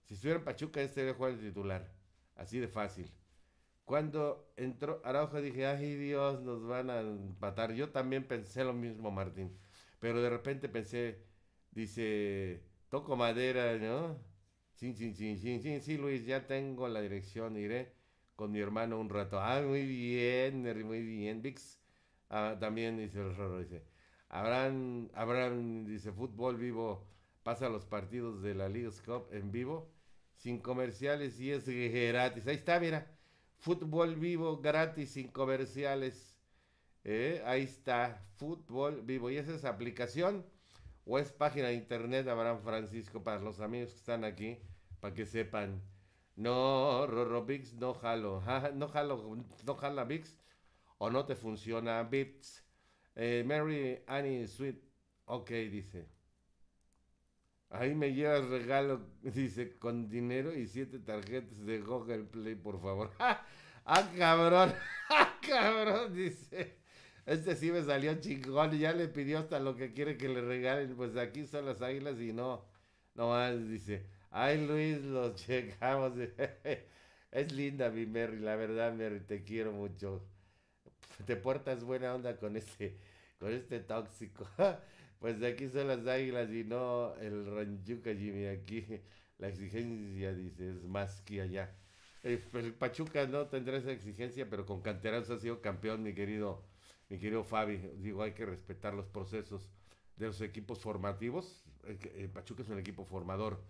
Speaker 1: Si estuviera en Pachuca, ya estaría jugando de titular. Así de fácil. Cuando entró Araujo dije, ay Dios, nos van a empatar. Yo también pensé lo mismo, Martín. Pero de repente pensé, dice, toco madera, ¿no? Sí, sí, sí, sí, sí, sí, Luis, ya tengo la dirección, iré con mi hermano un rato. Ah, muy bien, muy bien, Vix. Ah, también dice el dice, Abraham, habrán, dice, fútbol vivo, pasa los partidos de la League Cup en vivo, sin comerciales y es gratis. Ahí está, mira, fútbol vivo gratis, sin comerciales. Eh, ahí está, fútbol vivo. ¿Y esa es aplicación o es página de internet, Abraham Francisco, para los amigos que están aquí, para que sepan? No, Rorro no jalo. no jalo, no jala Vix o no te funciona Vix. Eh, Mary Annie Sweet, ok, dice. Ahí me llevas el regalo, dice, con dinero y siete tarjetas de Google Play, por favor. Ah, ¡Ah, cabrón! ¡Ah, cabrón! Dice. Este sí me salió chingón, ya le pidió hasta lo que quiere que le regalen. Pues aquí son las águilas y no, no más, dice. Ay, Luis, los checamos. es linda mi Mary, la verdad, Mary, te quiero mucho. te portas buena onda con este, con este tóxico. pues de aquí son las águilas y no el Ranchuca, Jimmy. Aquí la exigencia, dice, es más que allá. El, eh, pues Pachuca no tendrá esa exigencia, pero con Canteranos ha sido campeón, mi querido, mi querido Fabi. Digo, hay que respetar los procesos de los equipos formativos. Eh, eh, Pachuca es un equipo formador.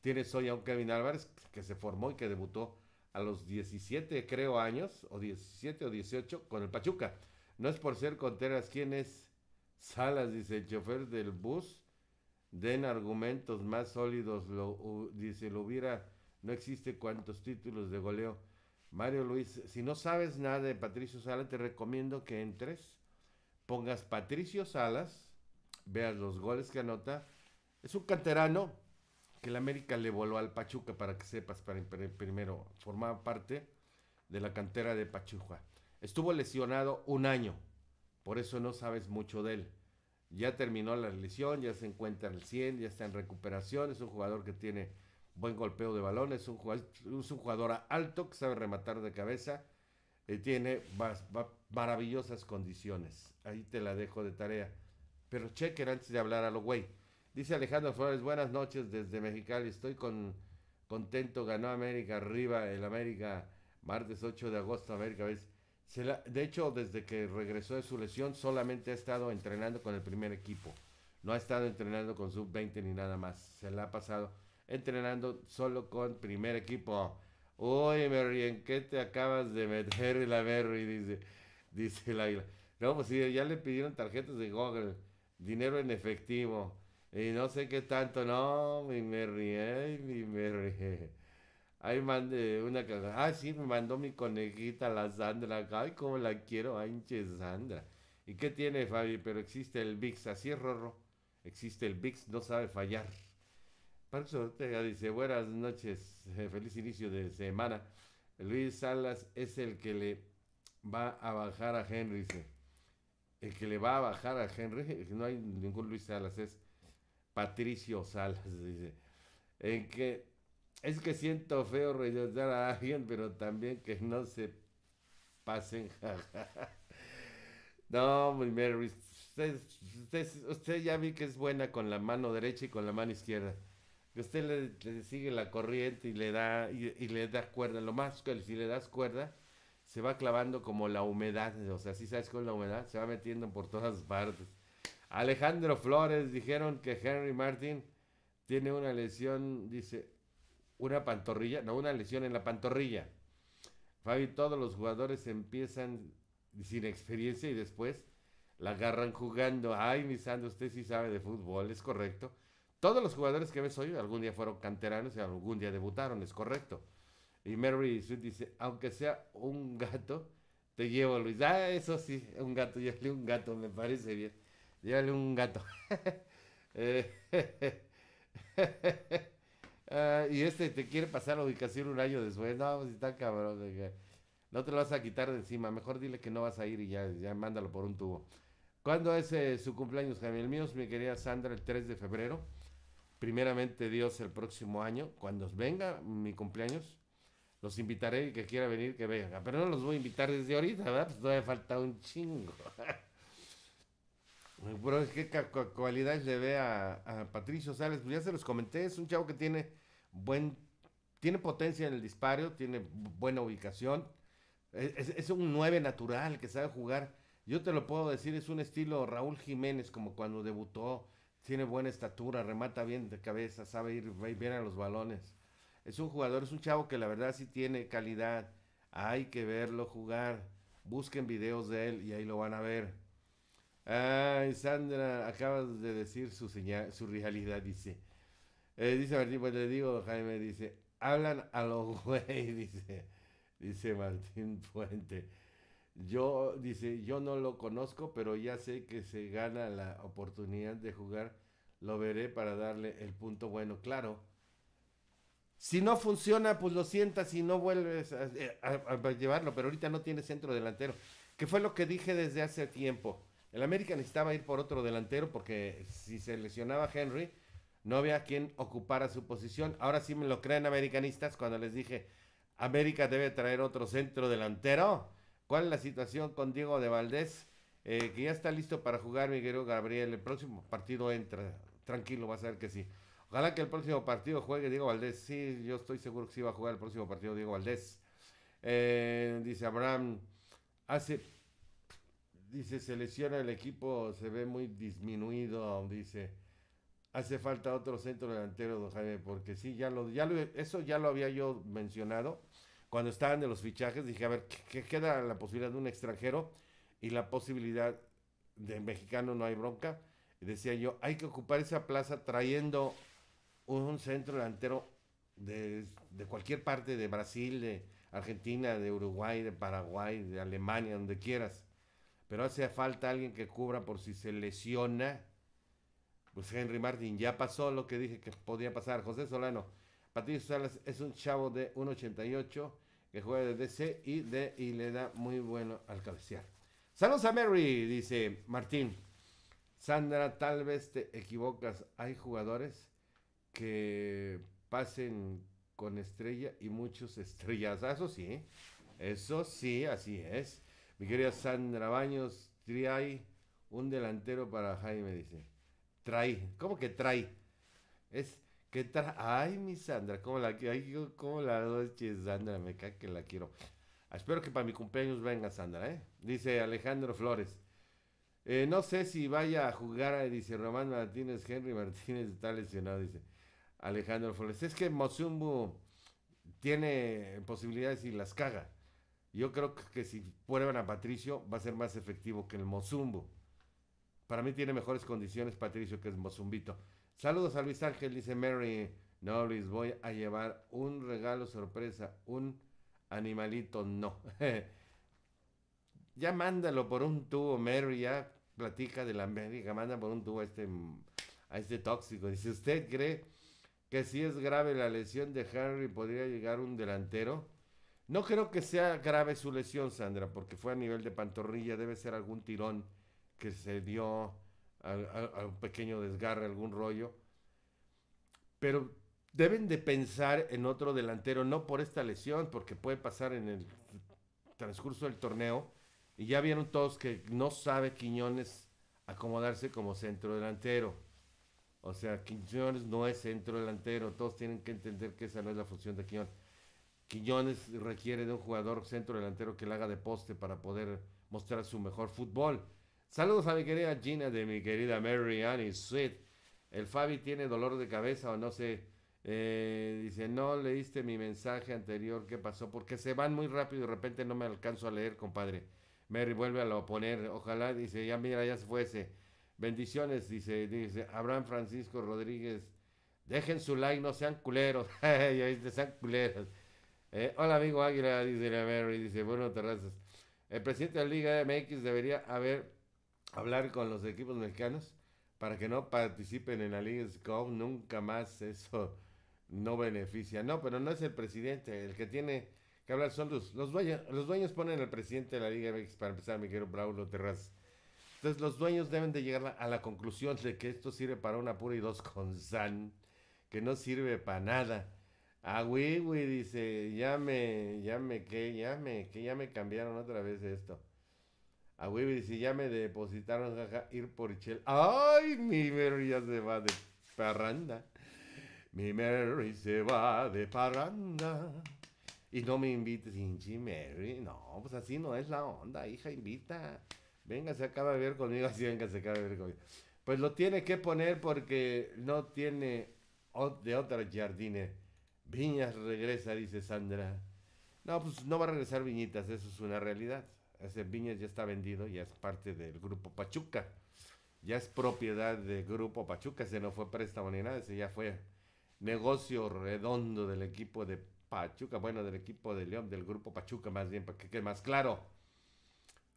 Speaker 1: Tienes hoy a un Kevin Álvarez que se formó y que debutó a los 17, creo, años, o 17 o 18, con el Pachuca. No es por ser conteras quien es Salas, dice el chofer del bus. Den argumentos más sólidos, dice, lo hubiera, no existe cuántos títulos de goleo. Mario Luis, si no sabes nada de Patricio Salas, te recomiendo que entres, pongas Patricio Salas, veas los goles que anota. Es un canterano, que el América le voló al Pachuca, para que sepas, para, primero, formaba parte de la cantera de Pachuca. Estuvo lesionado un año, por eso no sabes mucho de él. Ya terminó la lesión, ya se encuentra al 100, ya está en recuperación, es un jugador que tiene buen golpeo de balón, es un jugador, un jugador alto que sabe rematar de cabeza, y tiene maravillosas condiciones. Ahí te la dejo de tarea. Pero chequen antes de hablar a lo güey Dice Alejandro Flores, buenas noches desde Mexicali. Estoy con, contento, ganó América arriba, el América, martes 8 de agosto, América. de hecho, desde que regresó de su lesión, solamente ha estado entrenando con el primer equipo. No ha estado entrenando con sub-20 ni nada más. Se la ha pasado entrenando solo con primer equipo. uy Mary, ¿en qué te acabas de meter la y Dice, dice el águila. No, pues ya le pidieron tarjetas de Google, dinero en efectivo. Y no sé qué tanto, no, y me ríe, y me ríe Ahí mandé una Ah, sí, me mandó mi conejita, la Sandra. Ay, cómo la quiero, anche Sandra. ¿Y qué tiene, Fabi? Pero existe el VIX, así es, Rorro. Existe el VIX, no sabe fallar. para Ortega dice, buenas noches, eh, feliz inicio de semana. Luis Salas es el que le va a bajar a Henry, El que le va a bajar a Henry, no hay ningún Luis Salas, es Patricio Salas dice, en que es que siento feo rechazar a alguien, pero también que no se pasen. no, mi Mary, usted, ya vi que es buena con la mano derecha y con la mano izquierda. Que usted le, sigue la corriente y le da y, le da cuerda. Lo más que si le das cuerda, se va clavando como la humedad. O sea, si sabes con la humedad, se va metiendo por todas partes. Alejandro Flores dijeron que Henry Martin tiene una lesión, dice, una pantorrilla, no, una lesión en la pantorrilla. Fabi, todos los jugadores empiezan sin experiencia y después la agarran jugando. Ay, mi usted sí sabe de fútbol, es correcto. Todos los jugadores que ves hoy algún día fueron canteranos y algún día debutaron, es correcto. Y Mary Sweet dice, aunque sea un gato, te llevo Luis. Ah, eso sí, un gato, yo un gato, me parece bien. Llévale un gato. Eh, ah, y este te quiere pasar la ubicación un año después. No, si pues, está cabrón. No te lo vas a quitar de encima. Mejor dile que no vas a ir y ya, ya mándalo por un tubo. ¿Cuándo es eh, su cumpleaños, Javier? El mío es mi querida Sandra, el 3 de febrero. Primeramente Dios, el próximo año, cuando venga mi cumpleaños, los invitaré y que quiera venir, que venga. Pero no los voy a invitar desde ahorita, ¿verdad? Pues todavía falta un chingo. Bro, ¿qué cualidades le ve a, Patricio Sales? Pues ya se los comenté, es un chavo que tiene buen, tiene potencia en el disparo, tiene buena ubicación, e, es, un 9 natural que sabe jugar. Yo te lo puedo decir, es un estilo Raúl Jiménez, como cuando debutó, tiene buena estatura, remata bien de cabeza, sabe ir bien a los balones. Es un jugador, es un chavo que la verdad sí tiene calidad, hay que verlo jugar, busquen videos de él y ahí lo van a ver Ah, Sandra, acabas de decir su señal, su realidad, dice. Eh, dice Martín, pues le digo, Jaime, dice, hablan a los güey, dice, dice Martín Puente. Yo, dice, yo no lo conozco, pero ya sé que se gana la oportunidad de jugar. Lo veré para darle el punto bueno. Claro, si no funciona, pues lo sientas y no vuelves a, eh, llevarlo, pero ahorita no tiene centro delantero. Que fue lo que dije desde hace tiempo el América necesitaba ir por otro delantero porque si se lesionaba Henry, no había quien ocupara su posición. Ahora sí me lo creen americanistas cuando les dije, América debe traer otro centro delantero. ¿Cuál es la situación con Diego de Valdés? Eh, que ya está listo para jugar, Miguel Gabriel. El próximo partido entra. Tranquilo, va a ser que sí. Ojalá que el próximo partido juegue Diego Valdés. Sí, yo estoy seguro que sí va a jugar el próximo partido Diego Valdés. Eh, dice Abraham, hace dice, se lesiona el equipo, se ve muy disminuido, dice, hace falta otro centro delantero, don Jaime, porque sí, ya lo, ya eso ya lo había yo mencionado. Cuando estaban de los fichajes, dije, a ver, ¿qué, queda la posibilidad de un extranjero y la posibilidad de mexicano no hay bronca? decía yo, hay que ocupar esa plaza trayendo un centro delantero de cualquier parte, de Brasil, de Argentina, de Uruguay, de Paraguay, de Alemania, donde quieras pero hace falta alguien que cubra por si se lesiona. Pues Henry Martin ya pasó lo que dije que podía pasar. José Solano, Patricio Salas es un chavo de 1.88 que juega de DC y, de, y le da muy bueno al cabecear. Saludos a Mary, dice Martín. Sandra, tal vez te equivocas. Hay jugadores que pasen con estrella y muchos estrellas. Eso sí, eso sí, así es. Mi querida Sandra Baños, Triay, un delantero para Jaime, dice. trae, ¿Cómo que trae? Es que trae. Ay, mi Sandra, ¿cómo la quiero? ¿Cómo la noche, Sandra? Me cae que la quiero. Ah, espero que para mi cumpleaños venga Sandra, ¿eh? Dice Alejandro Flores. Eh, no sé si vaya a jugar, eh, dice Román Martínez, Henry Martínez está lesionado, dice Alejandro Flores. Es que Mozumbu tiene posibilidades y las caga. Yo creo que si prueban a Patricio va a ser más efectivo que el Mozumbo. Para mí tiene mejores condiciones Patricio que el Mozumbito. Saludos a Luis Ángel, dice Mary. No, Luis, voy a llevar un regalo sorpresa, un animalito, no. ya mándalo por un tubo, Mary, ya platica de la América, manda por un tubo a este, a este tóxico. Dice, ¿usted cree que si es grave la lesión de Harry podría llegar un delantero? No creo que sea grave su lesión, Sandra, porque fue a nivel de pantorrilla, debe ser algún tirón que se dio a, un pequeño desgarre, algún rollo. Pero deben de pensar en otro delantero, no por esta lesión, porque puede pasar en el transcurso del torneo. Y ya vieron todos que no sabe Quiñones acomodarse como centro delantero. O sea, Quiñones no es centro delantero. Todos tienen que entender que esa no es la función de Quiñones. Quiñones requiere de un jugador centro delantero que le haga de poste para poder mostrar su mejor fútbol. Saludos a mi querida Gina de mi querida Mary Annie Sweet. El Fabi tiene dolor de cabeza o no sé. Eh, dice, no leíste mi mensaje anterior, ¿qué pasó? Porque se van muy rápido y de repente no me alcanzo a leer, compadre. Mary, vuelve a lo poner. Ojalá, dice, ya mira, ya se fuese. Bendiciones, dice, dice Abraham Francisco Rodríguez. Dejen su like, no sean culeros. sean culeros. Eh, hola amigo Águila, dice y dice, bueno, Terrazas. El presidente de la Liga MX debería haber hablar con los equipos mexicanos para que no participen en la Liga Scov nunca más eso no beneficia. No, pero no es el presidente, el que tiene que hablar son los, dueños. Los dueños ponen al presidente de la Liga MX para empezar, mi querido Braulio Terrazas. Entonces los dueños deben de llegar a la conclusión de que esto sirve para una pura y dos con san, que no sirve para nada a ah, güey, dice, ya me, ya me, que, ya me, que ya me cambiaron otra vez esto. a ah, güey, dice, ya me depositaron, jaja, ir por Chel. Ay, mi Mary ya se va de parranda. Mi Mary se va de parranda. Y no me invites, hinchi Mary. No, pues así no es la onda, hija, invita. Venga, se acaba de ver conmigo, así venga, se acaba de ver conmigo. Pues lo tiene que poner porque no tiene de otra jardines Viñas regresa, dice Sandra. No, pues no va a regresar Viñitas, eso es una realidad. Ese Viñas ya está vendido, ya es parte del grupo Pachuca. Ya es propiedad del grupo Pachuca, se no fue préstamo ni nada, ese ya fue negocio redondo del equipo de Pachuca, bueno, del equipo de León, del grupo Pachuca más bien, para que quede más claro.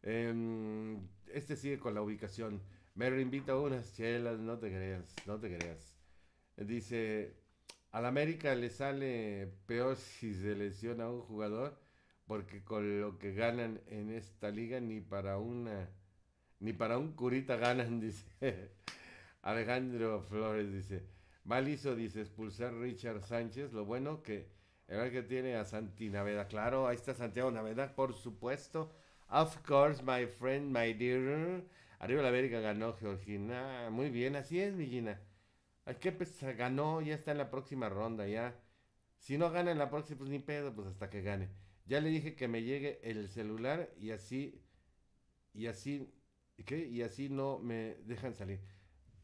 Speaker 1: Em, este sigue con la ubicación. Me invita unas chelas, no te creas, no te creas. Dice, al América le sale peor si se lesiona un jugador, porque con lo que ganan en esta liga ni para una ni para un curita ganan, dice Alejandro Flores, dice. Mal hizo, dice, expulsar Richard Sánchez. Lo bueno que el que tiene a Santi Naveda. Claro, ahí está Santiago Naveda, por supuesto. Of course, my friend, my dear. Arriba la América ganó Georgina. Muy bien, así es, mi ¿Qué que pues, ganó, ya está en la próxima ronda, ya. Si no gana en la próxima, pues ni pedo, pues hasta que gane. Ya le dije que me llegue el celular y así, y así, ¿qué? Y así no me dejan salir.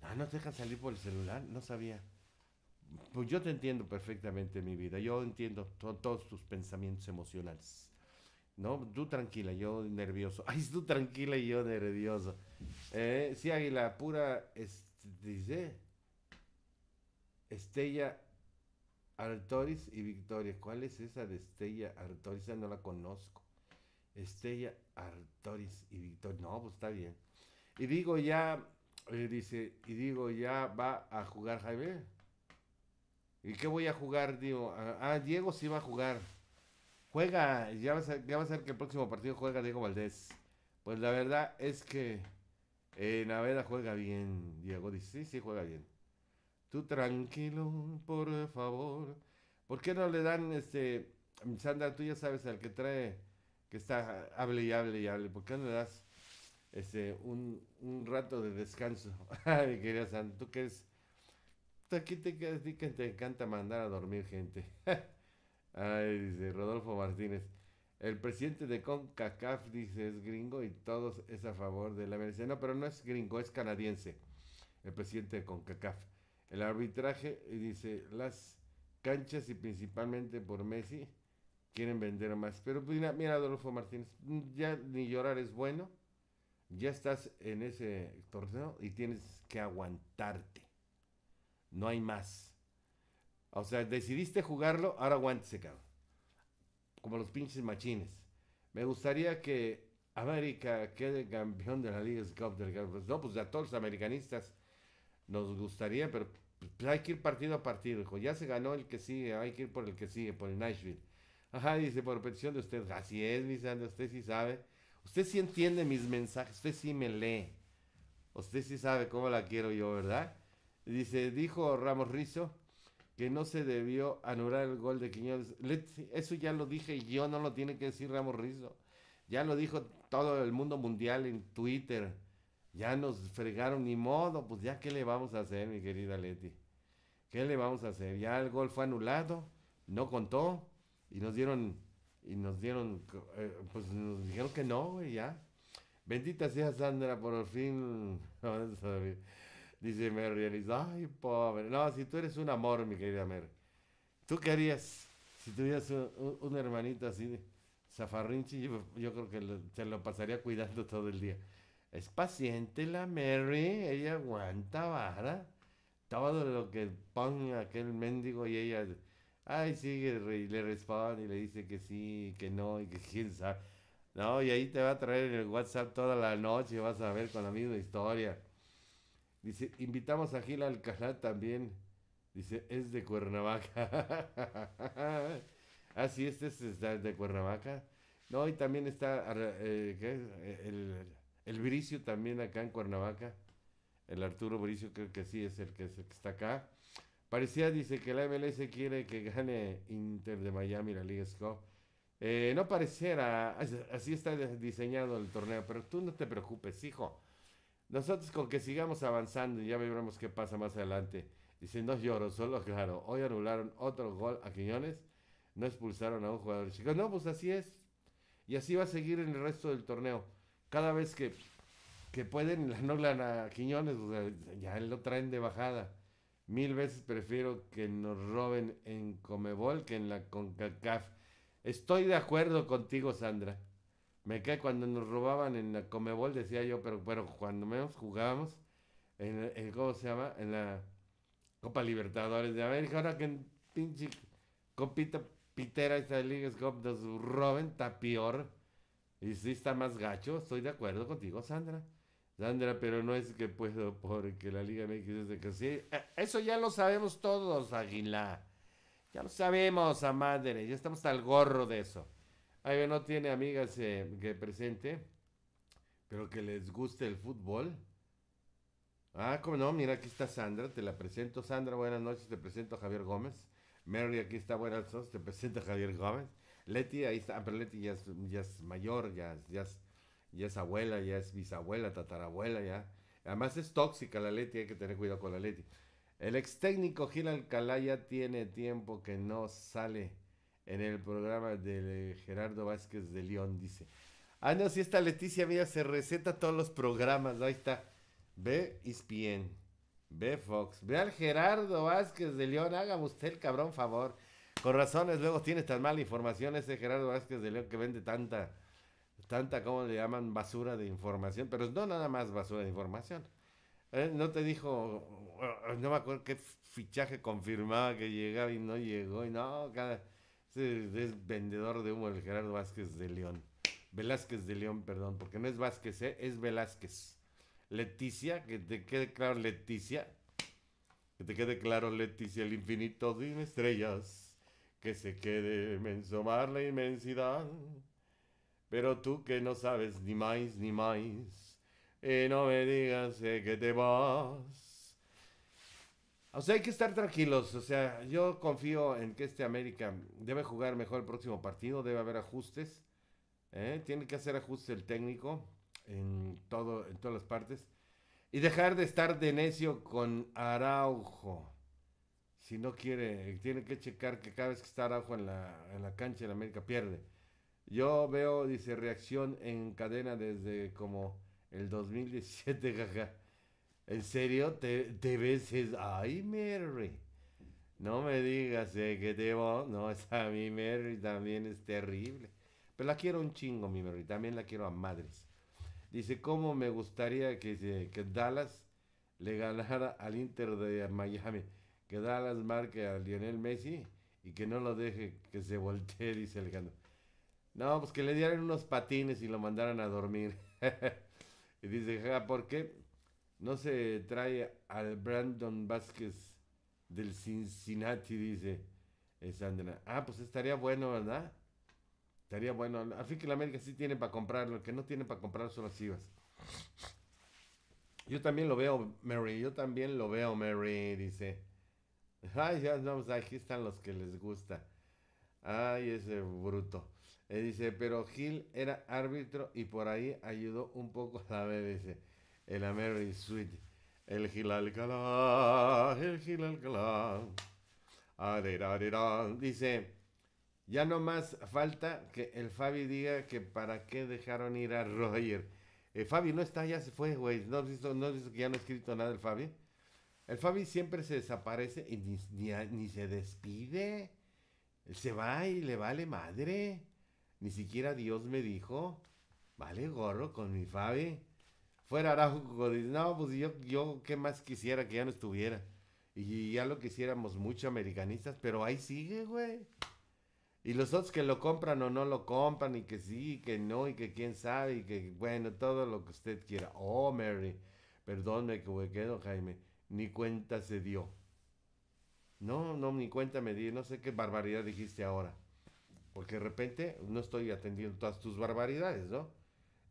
Speaker 1: Ah, no te dejan salir por el celular, no sabía. Pues yo te entiendo perfectamente, mi vida. Yo entiendo todos tus pensamientos emocionales. No, tú tranquila, yo nervioso. Ay, tú tranquila y yo nervioso. Eh, sí, Águila, pura, este, dice, Estella Artoris y Victoria. ¿Cuál es esa de Estella Artoris? Ya no la conozco. Estella Artoris y Victoria. No, pues está bien. Y digo ya, eh, dice, y digo ya va a jugar Jaime. ¿Y qué voy a jugar? Digo, ah, Diego sí va a jugar. Juega, ya va, a ser, que el próximo partido juega Diego Valdés. Pues la verdad es que eh, Naveda juega bien, Diego dice, sí, sí juega bien. Tú tranquilo, por favor. ¿Por qué no le dan, este, Sandra, tú ya sabes al que trae, que está, hable y hable y hable, ¿por qué no le das, este, un, rato de descanso? Ay, querida Sandra, tú qué es? aquí te quedas, que te encanta mandar a dormir gente. Ay, dice Rodolfo Martínez. El presidente de CONCACAF dice es gringo y todos es a favor de la venecia No, pero no es gringo, es canadiense. El presidente de CONCACAF. El arbitraje dice, las canchas y principalmente por Messi quieren vender más. Pero pues, mira, mira Adolfo Martínez, ya ni llorar es bueno. Ya estás en ese torneo y tienes que aguantarte. No hay más. O sea, decidiste jugarlo, ahora aguántese, cabrón. Como los pinches machines. Me gustaría que América quede campeón de la Liga Cup del pues, No, pues a todos los americanistas nos gustaría, pero pues hay que ir partido a partido, Ya se ganó el que sigue, hay que ir por el que sigue, por el Nashville. Ajá, dice, por petición de usted. Así es, mi usted sí sabe. Usted sí entiende mis mensajes, usted sí me lee. Usted sí sabe cómo la quiero yo, ¿verdad? Dice, dijo Ramos Rizo que no se debió anular el gol de Quiñones. Eso ya lo dije yo, no lo tiene que decir Ramos Rizo. Ya lo dijo todo el mundo mundial en Twitter ya nos fregaron, ni modo, pues ya qué le vamos a hacer, mi querida Leti. ¿Qué le vamos a hacer? Ya el gol fue anulado, no contó y nos dieron, y nos dieron, eh, pues nos dijeron que no, güey, ya. Bendita sea Sandra, por fin. Dice Mary dice, ay, pobre. No, si tú eres un amor, mi querida Mary. ¿Tú querías, si tuvieras un, hermanito así zafarrinchi? Yo, creo que se lo pasaría cuidando todo el día es paciente la Mary, ella aguanta vara. Todo lo que ponga aquel mendigo y ella, ay, sigue, sí, le responde y le dice que sí, que no, y que quién sabe. No, y ahí te va a traer en el WhatsApp toda la noche, y vas a ver con la misma historia. Dice, invitamos a Gil Alcalá también. Dice, es de Cuernavaca. ah, sí, este es de Cuernavaca. No, y también está eh, el el Bricio también acá en Cuernavaca. El Arturo Bricio creo que sí es el que, está acá. Parecía, dice, que la MLS quiere que gane Inter de Miami la Liga Scott eh, no pareciera, así está diseñado el torneo, pero tú no te preocupes, hijo. Nosotros con que sigamos avanzando, ya veremos qué pasa más adelante. Dice, no lloro, solo claro. Hoy anularon otro gol a Quiñones, no expulsaron a un jugador. Chicos, no, pues así es. Y así va a seguir en el resto del torneo cada vez que, que pueden, la no a Quiñones, ya lo traen de bajada. Mil veces prefiero que nos roben en Comebol que en la CONCACAF. Estoy de acuerdo contigo, Sandra. Me cae cuando nos robaban en la Comebol, decía yo, pero, pero cuando menos jugábamos en, ¿cómo se llama? En la Copa Libertadores de América. Ahora que en pinche Copita pitera esta de Liga nos roben, está peor. Y sí está más gacho, estoy de acuerdo contigo, Sandra. Sandra, pero no es que puedo porque la Liga MX es de que sí. Eh, eso ya lo sabemos todos, Águila. Ya lo sabemos, a madre. Ya estamos al gorro de eso. Ay, no tiene amigas eh, que presente, pero que les guste el fútbol. Ah, como no, mira, aquí está Sandra, te la presento. Sandra, buenas noches, te presento a Javier Gómez. Mary, aquí está, buenas noches, te presento a Javier Gómez. Leti, ahí está, pero Leti ya es, mayor, ya, es, abuela, ya es bisabuela, tatarabuela, ya. Además es tóxica la Leti, hay que tener cuidado con la Leti. El ex técnico Gil Alcalá ya tiene tiempo que no sale en el programa de Gerardo Vázquez de León, dice. Ah, no, si esta Leticia mía se receta todos los programas, ahí está. Ve ESPN, ve Fox, ve al Gerardo Vázquez de León, hágame usted el cabrón favor. Con razones, luego tiene tan mala información ese Gerardo Vázquez de León que vende tanta, tanta, ¿cómo le llaman? Basura de información, pero no nada más basura de información. Eh, no te dijo, eh, no me acuerdo qué fichaje confirmaba que llegaba y no llegó, y no, cada, es vendedor de humo el Gerardo Vázquez de León. Velázquez de León, perdón, porque no es Vázquez, eh, es Velázquez. Leticia, que te quede claro, Leticia. Que te quede claro, Leticia, el infinito de estrellas que se quede mensomar la inmensidad. Pero tú que no sabes ni más ni más, y no me digas que te vas. O sea, hay que estar tranquilos. O sea, yo confío en que este América debe jugar mejor el próximo partido, debe haber ajustes. ¿eh? Tiene que hacer ajustes el técnico en, todo, en todas las partes. Y dejar de estar de necio con Araujo si no quiere, tiene que checar que cada vez que está abajo en la, en la cancha el América pierde. Yo veo, dice, reacción en cadena desde como el 2017, jaja. ¿En serio? ¿Te, te ves? ¡Ay, Mary! No me digas eh, que debo. No, a mi Mary también es terrible. Pero la quiero un chingo, mi Mary. También la quiero a madres. Dice, ¿cómo me gustaría que, que Dallas le ganara al Inter de Miami? que las marcas a Lionel Messi y que no lo deje que se voltee, dice Alejandro. No, pues que le dieran unos patines y lo mandaran a dormir. y dice, ja, ¿por qué no se trae al Brandon Vázquez del Cincinnati? Dice eh, Sandra. Ah, pues estaría bueno, ¿verdad? Estaría bueno. Al fin que la América sí tiene para comprarlo. El que no tiene para comprar son las IVAs Yo también lo veo, Mary. Yo también lo veo, Mary, dice. Ay, ya no, pues aquí están los que les gusta. Ay, ese bruto. él eh, dice, pero Gil era árbitro y por ahí ayudó un poco a la BBC. El American Sweet. El Gil Alcalá, el Gil Alcalá. Dice, ya no más falta que el Fabi diga que para qué dejaron ir a Roger. Eh, Fabi no está, ya se fue, güey. ¿No no has que ya no ha escrito nada el Fabi? El Fabi siempre se desaparece y ni, se despide. Él se va y le vale madre. Ni siquiera Dios me dijo. Vale gorro con mi Fabi. Fuera Araujo, no, pues yo, yo qué más quisiera que ya no estuviera. Y ya lo quisiéramos mucho americanistas, pero ahí sigue, güey. Y los otros que lo compran o no lo compran, y que sí, y que no, y que quién sabe, y que bueno, todo lo que usted quiera. Oh, Mary, perdónme que me quedo, Jaime ni cuenta se dio. No, no, ni cuenta me di, no sé qué barbaridad dijiste ahora. Porque de repente no estoy atendiendo todas tus barbaridades, ¿no?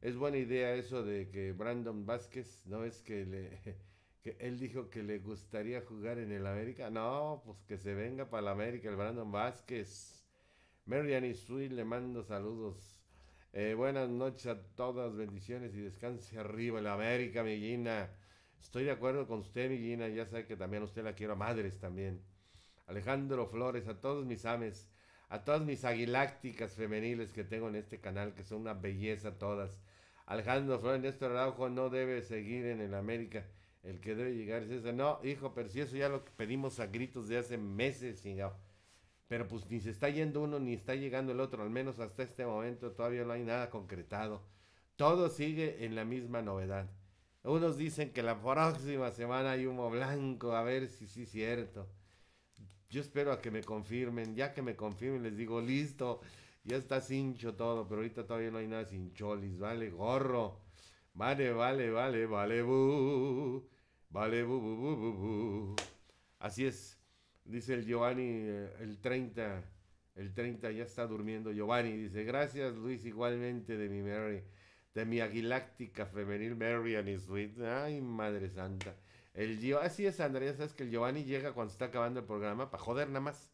Speaker 1: Es buena idea eso de que Brandon Vázquez, ¿no es que le... él dijo que le gustaría jugar en el América. No, pues que se venga para el América el Brandon Vázquez. Mary Sweet le mando saludos. Eh, buenas noches a todas, bendiciones y descanse arriba el América, mi Estoy de acuerdo con usted, mi Ya sabe que también a usted la quiero a madres también. Alejandro Flores, a todos mis ames, a todas mis aguilácticas femeniles que tengo en este canal, que son una belleza todas. Alejandro Flores, Néstor Araujo no debe seguir en el América. El que debe llegar es ese. No, hijo, pero si eso ya lo pedimos a gritos de hace meses, Pero pues ni se está yendo uno ni está llegando el otro, al menos hasta este momento todavía no hay nada concretado. Todo sigue en la misma novedad. Unos dicen que la próxima semana hay humo blanco, a ver si sí es cierto. Yo espero a que me confirmen, ya que me confirmen les digo, listo, ya está cincho todo, pero ahorita todavía no hay nada sin cholis, vale, gorro. Vale, vale, vale, vale, bu. Vale, bu, bu, bu, Así es, dice el Giovanni, eh, el 30, el 30 ya está durmiendo Giovanni, dice, gracias Luis igualmente de mi Mary de mi aguiláctica femenil Mary y Sweet. Ay, madre santa. El así ah, es, Andrea, sabes que el Giovanni llega cuando está acabando el programa para joder nada más.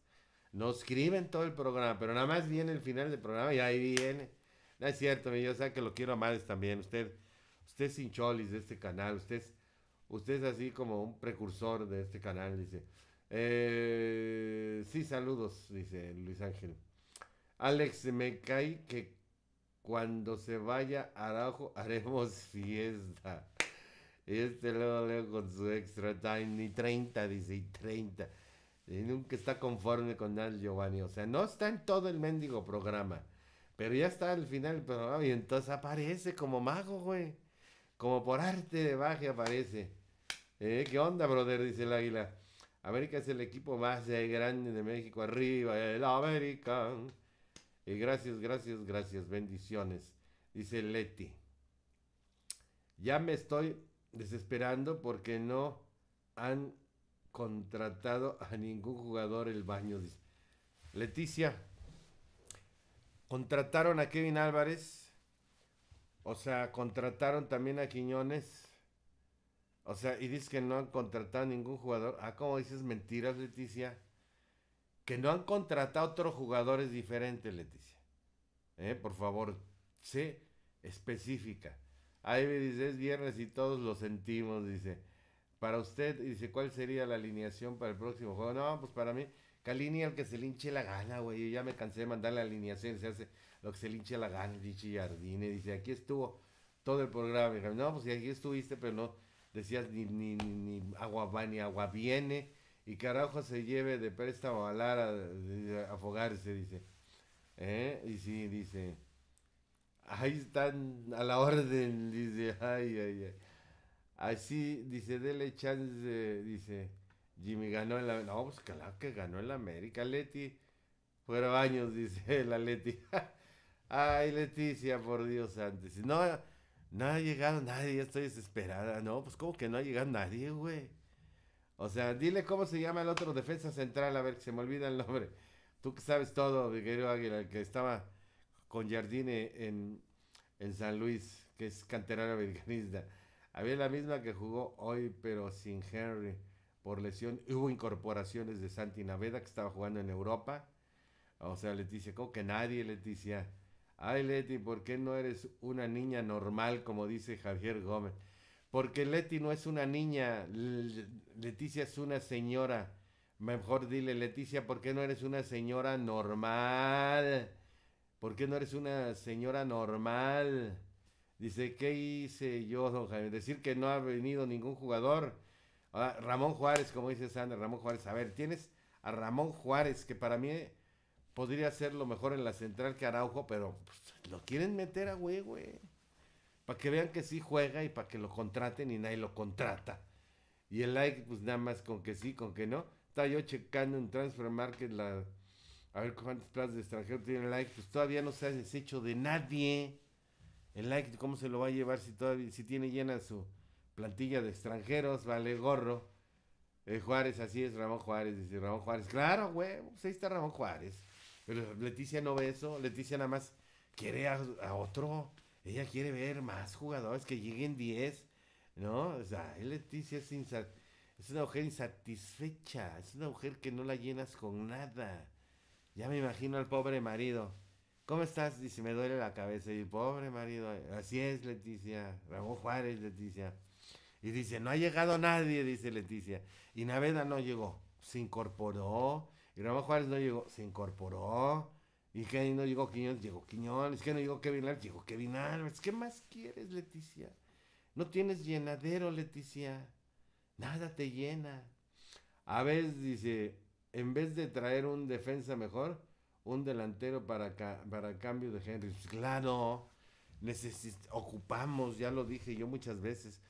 Speaker 1: no escriben todo el programa, pero nada más viene el final del programa y ahí viene. No es cierto, yo sé que lo quiero a madres también. Usted, usted es sin de este canal, usted es, usted es así como un precursor de este canal, dice. Eh, sí, saludos, dice Luis Ángel. Alex, me cae que cuando se vaya Araujo haremos fiesta. este luego leo con su extra time, y 30, dice, y 30. Y nunca está conforme con nada, Giovanni. O sea, no está en todo el mendigo programa. Pero ya está al final pero Y entonces aparece como mago, güey. Como por arte de baje aparece. ¿Eh? ¿Qué onda, brother? Dice el águila. América es el equipo más grande de México. Arriba el América. Y gracias, gracias, gracias. Bendiciones. Dice Leti. Ya me estoy desesperando porque no han contratado a ningún jugador el baño. Dice. Leticia, contrataron a Kevin Álvarez. O sea, contrataron también a Quiñones. O sea, y dice que no han contratado a ningún jugador. Ah, como dices mentiras, Leticia que no han contratado otros jugadores diferentes, Leticia. Eh, por favor, sé específica. Ahí me dice, es viernes y todos lo sentimos, dice. Para usted, dice, ¿cuál sería la alineación para el próximo juego? No, pues para mí, Calini el al que se le hinche la gana, güey. Yo ya me cansé de mandar la alineación, se hace lo que se le hinche la gana, dice Jardine. Dice, aquí estuvo todo el programa. No, pues aquí estuviste, pero no decías ni, ni, ni, ni agua va ni agua viene y carajo se lleve de préstamo a Lara a, afogarse, dice. ¿Eh? Y sí, dice. Ahí están a la orden, dice. Ay, ay, ay. Así, dice, dele chance, dice. Jimmy ganó en la. No, pues claro que ganó en la América, Leti. Fueron años, dice la Leti. Ay, Leticia, por Dios, antes. No, no ha llegado nadie, ya estoy desesperada. No, pues como que no ha llegado nadie, güey. O sea, dile cómo se llama el otro defensa central, a ver, que se me olvida el nombre. Tú que sabes todo, Miguel Águila, el que estaba con Jardine en, San Luis, que es canterano americanista. Había la misma que jugó hoy, pero sin Henry por lesión. Hubo incorporaciones de Santi Naveda, que estaba jugando en Europa. O sea, Leticia, como que nadie, Leticia. Ay, Leti, ¿por qué no eres una niña normal, como dice Javier Gómez? Porque Leti no es una niña, Leticia es una señora. Mejor dile, Leticia, ¿por qué no eres una señora normal? ¿Por qué no eres una señora normal? Dice, ¿qué hice yo, don Jaime? Decir que no ha venido ningún jugador. Ah, Ramón Juárez, como dice Sandra, Ramón Juárez. A ver, tienes a Ramón Juárez, que para mí podría ser lo mejor en la central que Araujo, pero pues, lo quieren meter a güey, güey. Eh. Para que vean que sí juega y para que lo contraten y nadie lo contrata. Y el like, pues nada más con que sí, con que no. Estaba yo checando en Transfer Market la, a ver cuántas plazas de extranjero el like. Pues todavía no se ha deshecho de nadie. El like, ¿cómo se lo va a llevar si todavía si tiene llena su plantilla de extranjeros? Vale gorro. Eh, Juárez, así es, Ramón Juárez, dice Ramón Juárez. Claro, güey, pues ahí está Ramón Juárez. Pero Leticia no ve eso. Leticia nada más quiere a otro. Ella quiere ver más jugadores, que lleguen 10, ¿no? O sea, Leticia es, es una mujer insatisfecha, es una mujer que no la llenas con nada. Ya me imagino al pobre marido. ¿Cómo estás? Dice, me duele la cabeza. Y pobre marido, así es Leticia, Ramón Juárez, Leticia. Y dice, no ha llegado nadie, dice Leticia. Y Naveda no llegó, se incorporó. Y Ramón Juárez no llegó, se incorporó. Y qué? no llegó Quiñones, llegó Quiñones, que no llegó Kevin Alves? llegó Kevin ¿Qué más quieres, Leticia? No tienes llenadero, Leticia. Nada te llena. A veces dice, en vez de traer un defensa mejor, un delantero para, para cambio de Henry. Pues claro, ocupamos, ya lo dije yo muchas veces,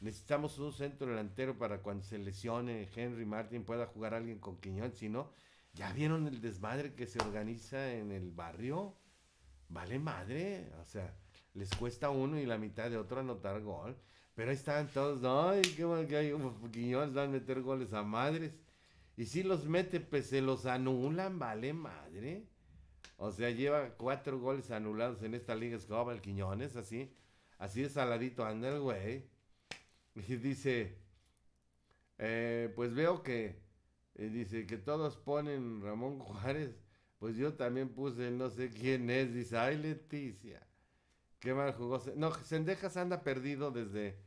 Speaker 1: necesitamos un centro delantero para cuando se lesione Henry Martin pueda jugar alguien con Quiñones, si no, ¿Ya vieron el desmadre que se organiza en el barrio? Vale madre, o sea, les cuesta uno y la mitad de otro anotar gol. Pero ahí están todos, ay, qué mal que hay Quiñones van a meter goles a madres. Y si los mete, pues se los anulan, vale madre. O sea, lleva cuatro goles anulados en esta liga Escobar, el Quiñones, así. Así de saladito anda el güey. Y dice, eh, pues veo que dice que todos ponen Ramón Juárez, pues yo también puse no sé quién es, dice, ay Leticia, qué mal jugó. No, Sendejas anda perdido desde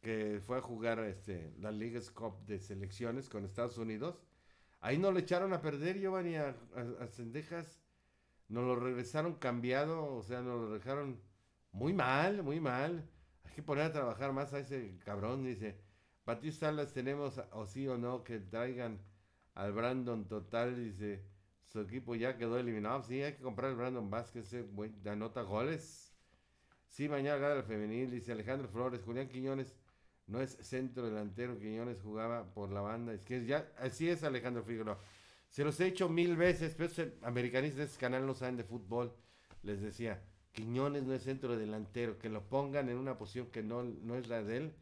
Speaker 1: que fue a jugar este, la Liga Cup de selecciones con Estados Unidos. Ahí no le echaron a perder, Giovanni, a, a, Sendejas. Nos lo regresaron cambiado, o sea, nos lo dejaron muy mal, muy mal. Hay que poner a trabajar más a ese cabrón, dice. Patricio Salas, tenemos, o sí o no, que traigan al Brandon total, dice, su equipo ya quedó eliminado. Sí, hay que comprar el Brandon Vázquez, güey eh, anota goles. Sí, mañana gana el femenil, dice Alejandro Flores, Julián Quiñones. No es centro delantero, Quiñones jugaba por la banda es que Ya, así es Alejandro Figueroa. Se los he hecho mil veces, pero americanistas de ese canal no saben de fútbol. Les decía, Quiñones no es centro delantero, que lo pongan en una posición que no, no es la de él.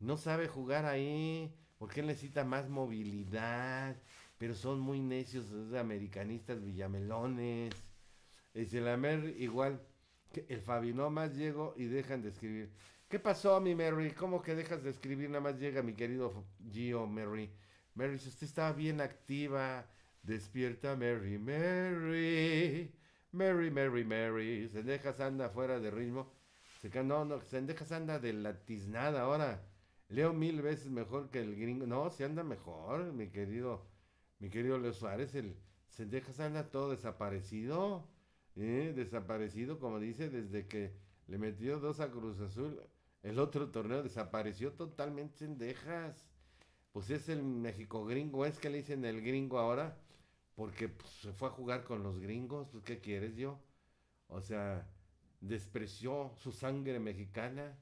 Speaker 1: No sabe jugar ahí porque necesita más movilidad, pero son muy necios esos americanistas villamelones. Es el Amer igual, que el Fabi, no más llego y dejan de escribir. ¿Qué pasó, mi Mary? ¿Cómo que dejas de escribir? Nada más llega mi querido Gio, Mary. Mary, si usted estaba bien activa, despierta, Mary, Mary. Mary, Mary, Mary. Se deja anda fuera de ritmo. No, no, se deja anda de latiznada ahora. Leo mil veces mejor que el gringo. No, se anda mejor, mi querido, mi querido Leo Suárez. El deja anda todo desaparecido. ¿eh? Desaparecido, como dice, desde que le metió dos a Cruz Azul. El otro torneo desapareció totalmente Cendejas. Pues es el México gringo, es que le dicen el gringo ahora, porque pues, se fue a jugar con los gringos. Pues, ¿Qué quieres yo? O sea, despreció su sangre mexicana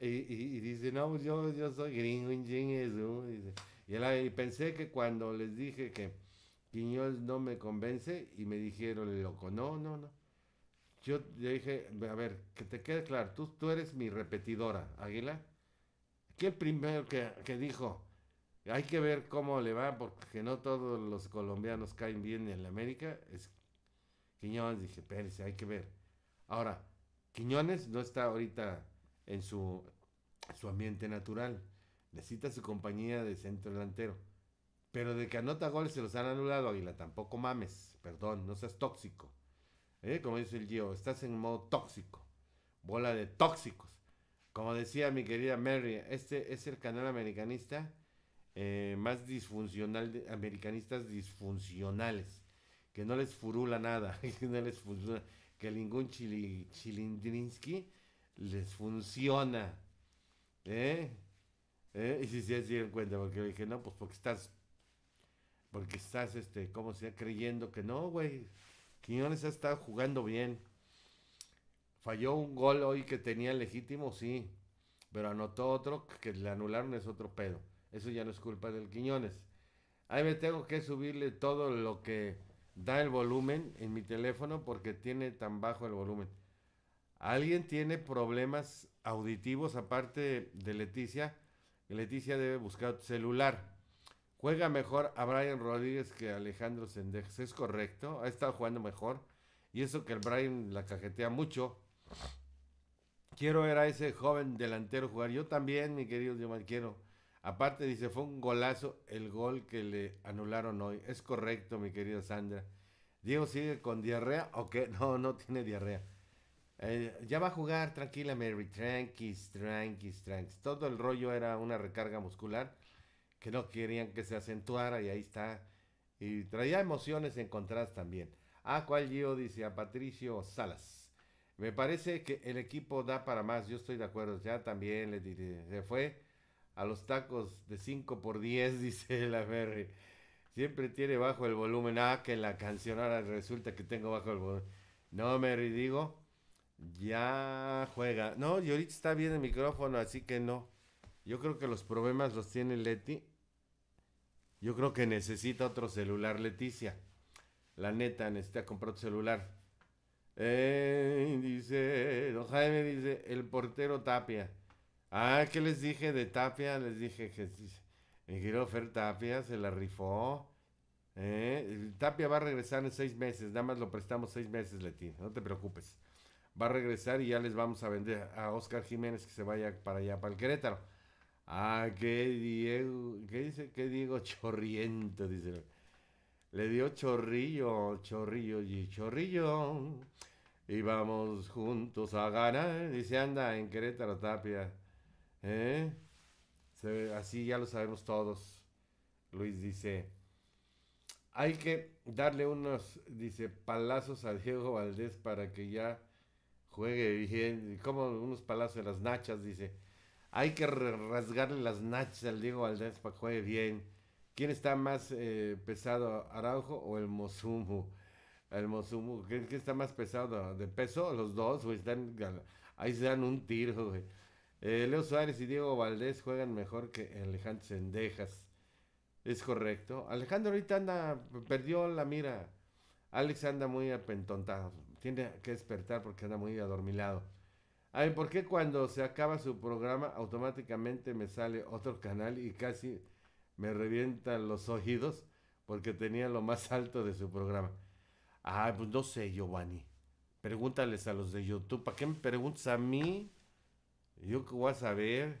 Speaker 1: y, dice, no, pues yo, yo soy gringo, y, pensé que cuando les dije que Quiñones no me convence y me dijeron, loco, no, no, no. Yo dije, a ver, que te quede claro, tú, tú eres mi repetidora, Águila. que el primero que, que dijo? Hay que ver cómo le va, porque no todos los colombianos caen bien en la América. Es Quiñones, dije, espérense, hay que ver. Ahora, Quiñones no está ahorita en su, su ambiente natural. Necesita su compañía de centro delantero. Pero de que anota goles se los han anulado, Águila. Tampoco mames. Perdón, no seas tóxico. ¿Eh? Como dice el Gio, estás en modo tóxico. Bola de tóxicos. Como decía mi querida Mary, este es el canal americanista eh, más disfuncional, americanistas disfuncionales. Que no les furula nada. Que no les Que ningún chili, chilindrinsky les funciona. ¿eh? ¿Eh? Y si se dieron cuenta, porque dije, no, pues porque estás, porque estás, este, como sea, creyendo que no, güey. Quiñones ha estado jugando bien. Falló un gol hoy que tenía legítimo, sí. Pero anotó otro que le anularon, es otro pedo. Eso ya no es culpa del Quiñones. Ahí me tengo que subirle todo lo que da el volumen en mi teléfono porque tiene tan bajo el volumen. ¿Alguien tiene problemas auditivos aparte de Leticia? Leticia debe buscar celular. Juega mejor a Brian Rodríguez que Alejandro Sendejas. Es correcto. Ha estado jugando mejor. Y eso que el Brian la cajetea mucho. Quiero ver a ese joven delantero jugar. Yo también, mi querido Diomar, quiero. Aparte, dice, fue un golazo el gol que le anularon hoy. Es correcto, mi querida Sandra. Diego sigue con diarrea o qué? No, no tiene diarrea. Eh, ya va a jugar, tranquila Mary, tranquis, tranquis, tranquis. Todo el rollo era una recarga muscular que no querían que se acentuara y ahí está. Y traía emociones encontradas también. A cual yo, dice a Patricio Salas. Me parece que el equipo da para más, yo estoy de acuerdo. Ya también le diré, se fue a los tacos de 5 por 10, dice la Mary. Siempre tiene bajo el volumen. Ah, que la canción ahora resulta que tengo bajo el volumen. No, Mary, digo, ya juega. No, y ahorita está bien el micrófono, así que no. Yo creo que los problemas los tiene Leti. Yo creo que necesita otro celular, Leticia. La neta, necesita comprar otro celular. Eh, dice, don Jaime dice, el portero Tapia. Ah, ¿qué les dije de Tapia? Les dije que quiero Fer Tapia se la rifó. Eh, Tapia va a regresar en seis meses, nada más lo prestamos seis meses, Leti, no te preocupes va a regresar y ya les vamos a vender a Oscar Jiménez que se vaya para allá, para el Querétaro. Ah, qué Diego, ¿qué dice? ¿Qué Diego Chorriento? Dice. Le dio chorrillo, chorrillo y chorrillo. Y vamos juntos a ganar. Dice, anda en Querétaro Tapia. ¿Eh? así ya lo sabemos todos. Luis dice, hay que darle unos, dice, palazos a Diego Valdés para que ya juegue bien, como unos palazos de las nachas, dice. Hay que rasgarle las nachas al Diego Valdés para que juegue bien. ¿Quién está más eh, pesado, Araujo o el Mozumu? El Mozumu, ¿quién, está más pesado de peso? Los dos, güey, están, ahí se dan un tiro, güey. Eh, Leo Suárez y Diego Valdés juegan mejor que Alejandro Sendejas. Es correcto. Alejandro ahorita anda, perdió la mira. Alex anda muy apentontado tiene que despertar porque anda muy adormilado. ay ¿por qué cuando se acaba su programa automáticamente me sale otro canal y casi me revientan los oídos porque tenía lo más alto de su programa? Ah, pues no sé, Giovanni. Pregúntales a los de YouTube. ¿Para qué me preguntas a mí? Yo qué voy a saber.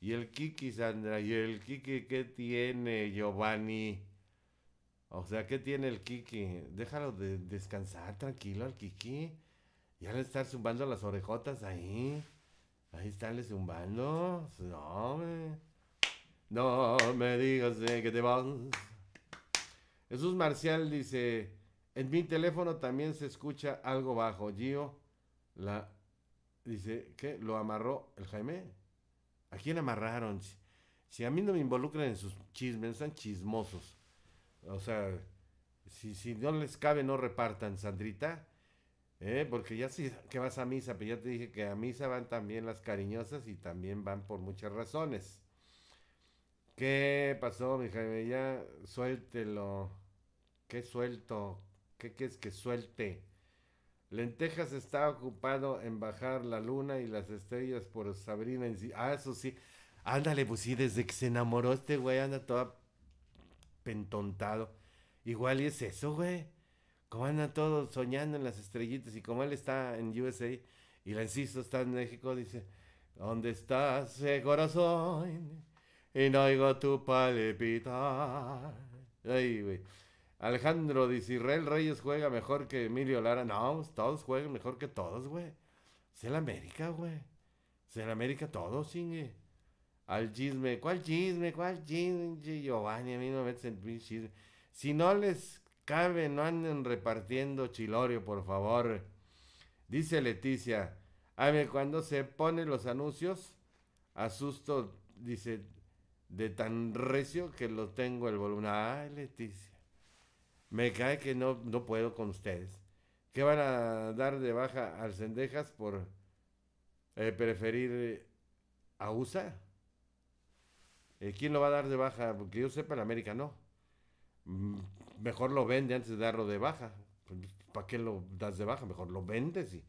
Speaker 1: Y el Kiki, Sandra, y el Kiki, ¿qué tiene, Giovanni? O sea, ¿qué tiene el Kiki? Déjalo de descansar tranquilo al Kiki. Ya le estar zumbando las orejotas ahí. Ahí le zumbando. No, me... No me digas que te vas. Jesús Marcial dice, en mi teléfono también se escucha algo bajo. Gio, la... Dice, ¿qué? ¿Lo amarró el Jaime? ¿A quién amarraron? Si a mí no me involucran en sus chismes, están chismosos. O sea, si, si no les cabe, no repartan, Sandrita. ¿eh? Porque ya sí que vas a misa, pero pues ya te dije que a misa van también las cariñosas y también van por muchas razones. ¿Qué pasó, mi Jaime? Ya suéltelo. ¿Qué suelto? ¿Qué quieres que suelte? Lentejas está ocupado en bajar la luna y las estrellas por Sabrina. En sí. Ah, eso sí. Ándale, pues sí, desde que se enamoró este güey anda toda entontado. Igual y es eso, güey. Como andan todos soñando en las estrellitas y como él está en USA y la insisto está en México, dice, ¿dónde estás, ese corazón Y no oigo tu palpitar. Ay, güey. Alejandro dice, Israel Reyes juega mejor que Emilio Lara. No, pues, todos juegan mejor que todos, güey. Es el América, güey. Es el América todos, sin al chisme. ¿Cuál chisme? ¿Cuál chisme? Giovanni, a mí me chisme. Si no les cabe, no anden repartiendo chilorio, por favor. Dice Leticia. A ver, cuando se ponen los anuncios, asusto, dice, de tan recio que lo tengo el volumen. Ay, Leticia. Me cae que no, no puedo con ustedes. ¿Qué van a dar de baja al Cendejas por eh, preferir a USA? Eh, ¿Quién lo va a dar de baja? Que yo sepa, en América no. Mm, mejor lo vende antes de darlo de baja. ¿Para qué lo das de baja? Mejor lo vendes y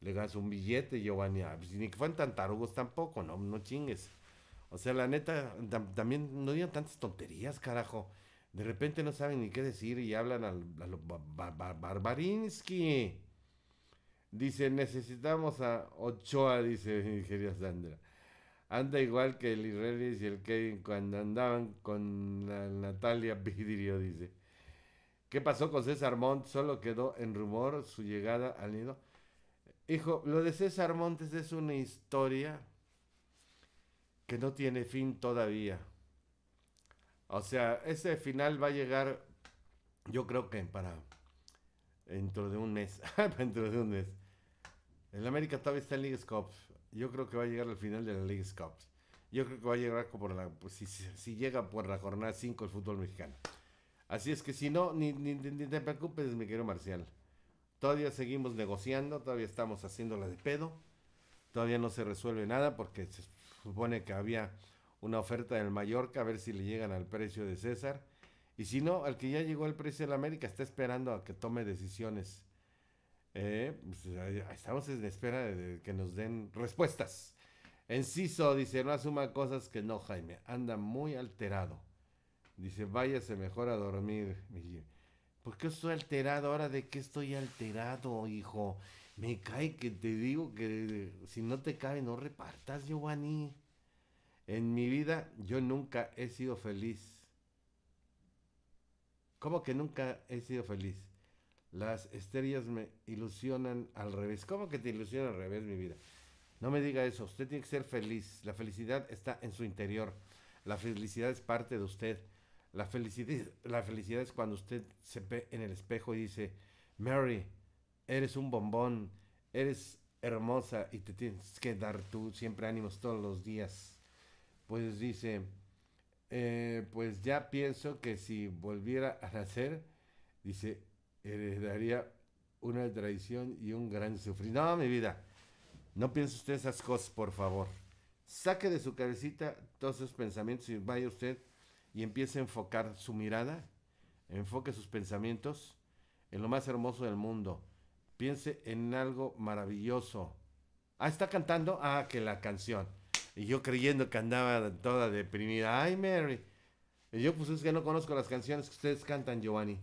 Speaker 1: le ganas un billete, Giovanni. Ah, pues, ni que fueran tan tarugos tampoco, no, no chingues. O sea, la neta, también no digan tantas tonterías, carajo. De repente no saben ni qué decir y hablan a, los Barbarinsky. Dice, necesitamos a Ochoa, dice Nigeria Sandra. Anda igual que el Israelis y el Kevin cuando andaban con la Natalia Vidrio, dice. ¿Qué pasó con César Montes Solo quedó en rumor su llegada al nido. Hijo, lo de César Montes es una historia que no tiene fin todavía. O sea, ese final va a llegar, yo creo que para dentro de un mes. dentro de un mes. El América todavía está en League yo creo que va a llegar al final de la League Cup. Yo creo que va a llegar por la, pues, si, llega por la jornada 5 el fútbol mexicano. Así es que si no, ni, ni, te preocupes, mi querido Marcial. Todavía seguimos negociando, todavía estamos haciéndola de pedo. Todavía no se resuelve nada porque se supone que había una oferta del Mallorca, a ver si le llegan al precio de César. Y si no, al que ya llegó el precio del América está esperando a que tome decisiones eh, pues, estamos en espera de que nos den respuestas. Enciso dice, no asuma cosas que no, Jaime. Anda muy alterado. Dice, váyase mejor a dormir. ¿por qué estoy alterado? ¿Ahora de qué estoy alterado, hijo? Me cae que te digo que si no te cae no repartas, Giovanni. En mi vida yo nunca he sido feliz. ¿Cómo que nunca he sido feliz? Las estrellas me ilusionan al revés. ¿Cómo que te ilusiona al revés, mi vida? No me diga eso. Usted tiene que ser feliz. La felicidad está en su interior. La felicidad es parte de usted. La felicidad, la felicidad es cuando usted se ve en el espejo y dice, Mary, eres un bombón, eres hermosa y te tienes que dar tú siempre ánimos todos los días. Pues dice, eh, pues ya pienso que si volviera a nacer, dice, heredaría eh, una traición y un gran sufrimiento. No, mi vida, no piense usted esas cosas, por favor. Saque de su cabecita todos esos pensamientos y vaya usted y empiece a enfocar su mirada, enfoque sus pensamientos en lo más hermoso del mundo. Piense en algo maravilloso. Ah, está cantando. Ah, que la canción. Y yo creyendo que andaba toda deprimida. Ay, Mary. Y yo pues es que no conozco las canciones que ustedes cantan, Giovanni.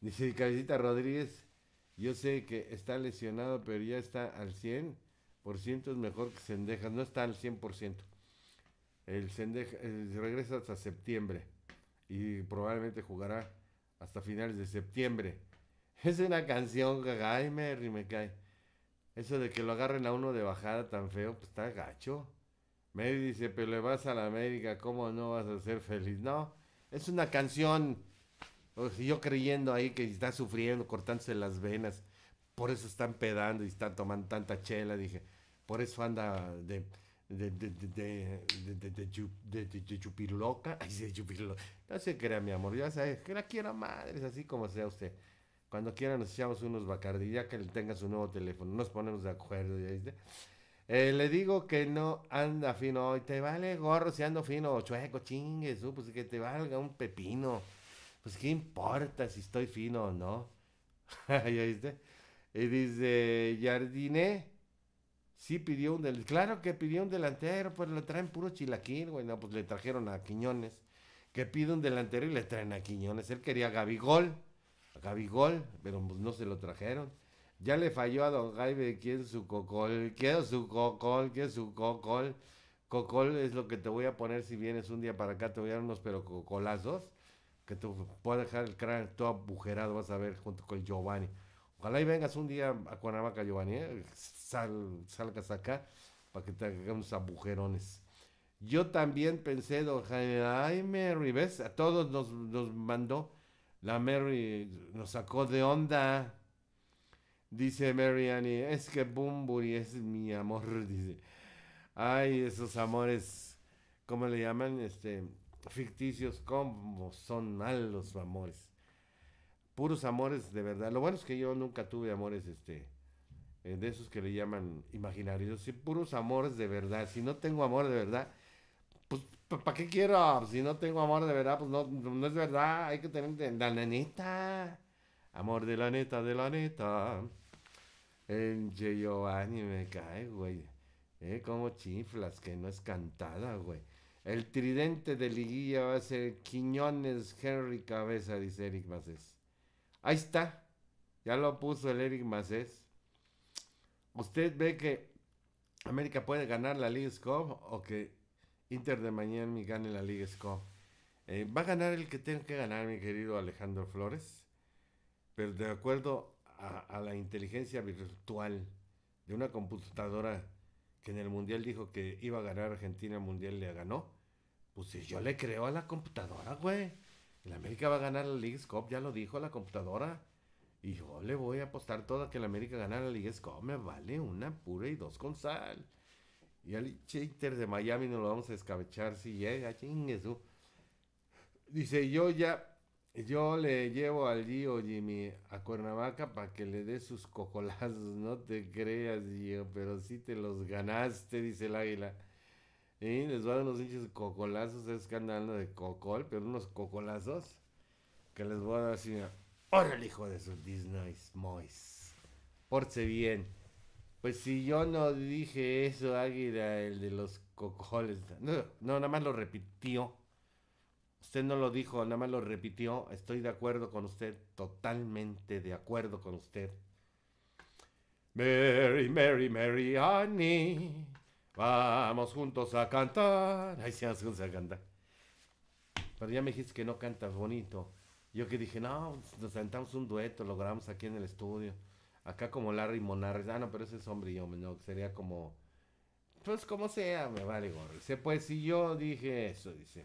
Speaker 1: Dice Cabecita Rodríguez, yo sé que está lesionado, pero ya está al 100%, es mejor que Sendeja, No está al 100%. El Sendejas eh, regresa hasta septiembre y probablemente jugará hasta finales de septiembre. Es una canción, gaga, y me cae. Eso de que lo agarren a uno de bajada tan feo, pues está gacho. Mary dice, pero le vas a la América, ¿cómo no vas a ser feliz? No, es una canción yo creyendo ahí que está sufriendo, cortándose las venas. Por eso están pedando y están tomando tanta chela. Dije, por eso anda de. De, de, de, chupirloca. No se crea, mi amor. Ya sabes, que la quiero madres, así como sea usted. Cuando quiera nos echamos unos bacardí ya que tenga su nuevo teléfono. Nos ponemos de acuerdo, ¿ya eh, le digo que no anda fino hoy. Te vale gorro si ando fino, chueco, chingue, uh, pues que te valga un pepino pues qué importa si estoy fino o no. ¿Ya viste? Y dice, Jardine, sí pidió un delantero. Claro que pidió un delantero, pues le traen puro chilaquín. güey. No, pues le trajeron a Quiñones. Que pide un delantero y le traen a Quiñones. Él quería a Gabigol, a Gabigol, pero pues, no se lo trajeron. Ya le falló a Don Jaime, ¿quién su cocol? ¿Quién su cocol? ¿Quién su cocol? Cocol es lo que te voy a poner si vienes un día para acá, te voy a dar unos pero cocolazos que te pueda dejar el cráneo todo abujerado vas a ver, junto con Giovanni. Ojalá y vengas un día a Cuernavaca, Giovanni, ¿eh? salgas acá para que te hagamos abujerones Yo también pensé, don Jaime ves a todos nos, nos mandó. La Mary nos sacó de onda. Dice Mary Annie, es que Bumburi es mi amor. Dice, ay, esos amores, ¿cómo le llaman? Este, ficticios, como son malos amores. Puros amores de verdad. Lo bueno es que yo nunca tuve amores este eh, de esos que le llaman imaginarios, puros amores de verdad. Si no tengo amor de verdad, pues ¿para qué quiero? Si no tengo amor de verdad, pues no, no es verdad. Hay que tener la neta. Amor de la neta, de la neta. en Giovanni me cae, güey. Eh, como chiflas, que no es cantada, güey. El tridente de liguilla va a ser Quiñones, Henry Cabeza, dice Eric Macés. Ahí está. Ya lo puso el Eric Macés. ¿Usted ve que América puede ganar la Liga Scope o que Inter de Miami gane la Liga Scope eh, va a ganar el que tenga que ganar, mi querido Alejandro Flores. Pero de acuerdo a, a la inteligencia virtual de una computadora que en el Mundial dijo que iba a ganar Argentina, el Mundial le ganó. Pues yo le creo a la computadora, güey. El América va a ganar la Liga Cup, ya lo dijo la computadora. Y yo le voy a apostar toda que el América gana la Liga Cup. Me vale una pura y dos con sal. Y al chater de Miami no lo vamos a descabechar si llega, eh, chinguesú. Dice, yo ya, yo le llevo al Gio Jimmy a Cuernavaca para que le dé sus cocolazos. No te creas, Gio, pero sí te los ganaste, dice el águila. Y les voy a dar unos hinches cocolazos, es que andan de cocol, pero unos cocolazos que les voy a dar así. el hijo de su Disney Mois. Porse bien. Pues si yo no dije eso, Águila, el de los cocoles. No, no, nada más lo repitió. Usted no lo dijo, nada más lo repitió. Estoy de acuerdo con usted, totalmente de acuerdo con usted. Mary, Mary, Mary, honey. Vamos juntos a cantar. Ahí se juntos a cantar. Pero ya me dijiste que no cantas bonito. Yo que dije, no, nos sentamos un dueto, lo grabamos aquí en el estudio. Acá como Larry Monarres. Ah, no, pero ese es hombre y hombre, no, sería como. Pues como sea, me vale gorro. Dice, pues si yo dije eso, dice.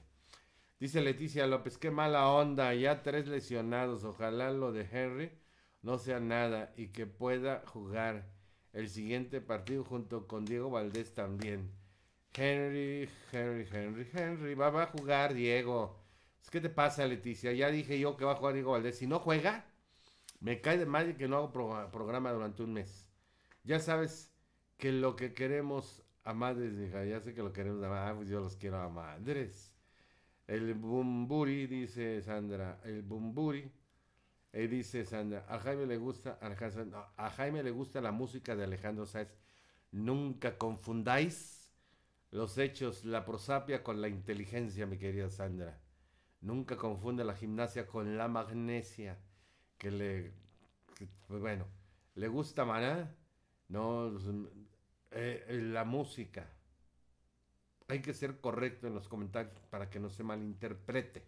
Speaker 1: Dice Leticia López, qué mala onda, ya tres lesionados. Ojalá lo de Henry no sea nada y que pueda jugar el siguiente partido junto con Diego Valdés también. Henry, Henry, Henry, Henry, va, a jugar Diego. ¿Qué te pasa, Leticia? Ya dije yo que va a jugar Diego Valdés. Si no juega, me cae de madre que no hago programa durante un mes. Ya sabes que lo que queremos a madres, hija, ya sé que lo queremos a madres, ah, pues yo los quiero a madres. El Bumburi, dice Sandra, el Bumburi. Eh, dice Sandra, a Jaime le gusta, a Jaime le gusta la música de Alejandro Sáez. Nunca confundáis los hechos, la prosapia con la inteligencia, mi querida Sandra. Nunca confunda la gimnasia con la magnesia. Que le. Pues bueno, le gusta Maná, no. Pues, mm, eh, eh, la música. Hay que ser correcto en los comentarios para que no se malinterprete.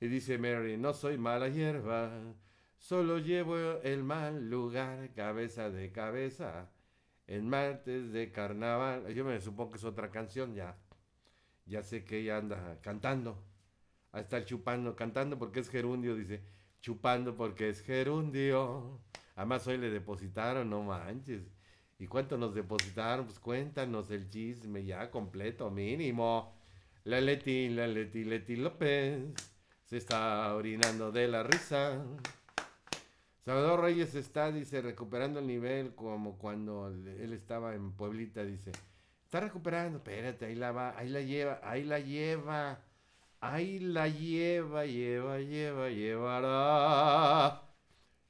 Speaker 1: Y dice Mary, no soy mala hierba, solo llevo el mal lugar, cabeza de cabeza, en martes de carnaval. Yo me supongo que es otra canción ya. Ya sé que ella anda cantando, a estar chupando, cantando porque es gerundio, dice, chupando porque es gerundio. Además hoy le depositaron, no manches. ¿Y cuánto nos depositaron? Pues cuéntanos el chisme ya completo, mínimo. La Leti, la Leti, Leti López se está orinando de la risa. Salvador Reyes está, dice, recuperando el nivel como cuando él estaba en Pueblita, dice. Está recuperando, espérate, ahí la va, ahí la lleva, ahí la lleva, ahí la lleva, lleva, lleva, llevará.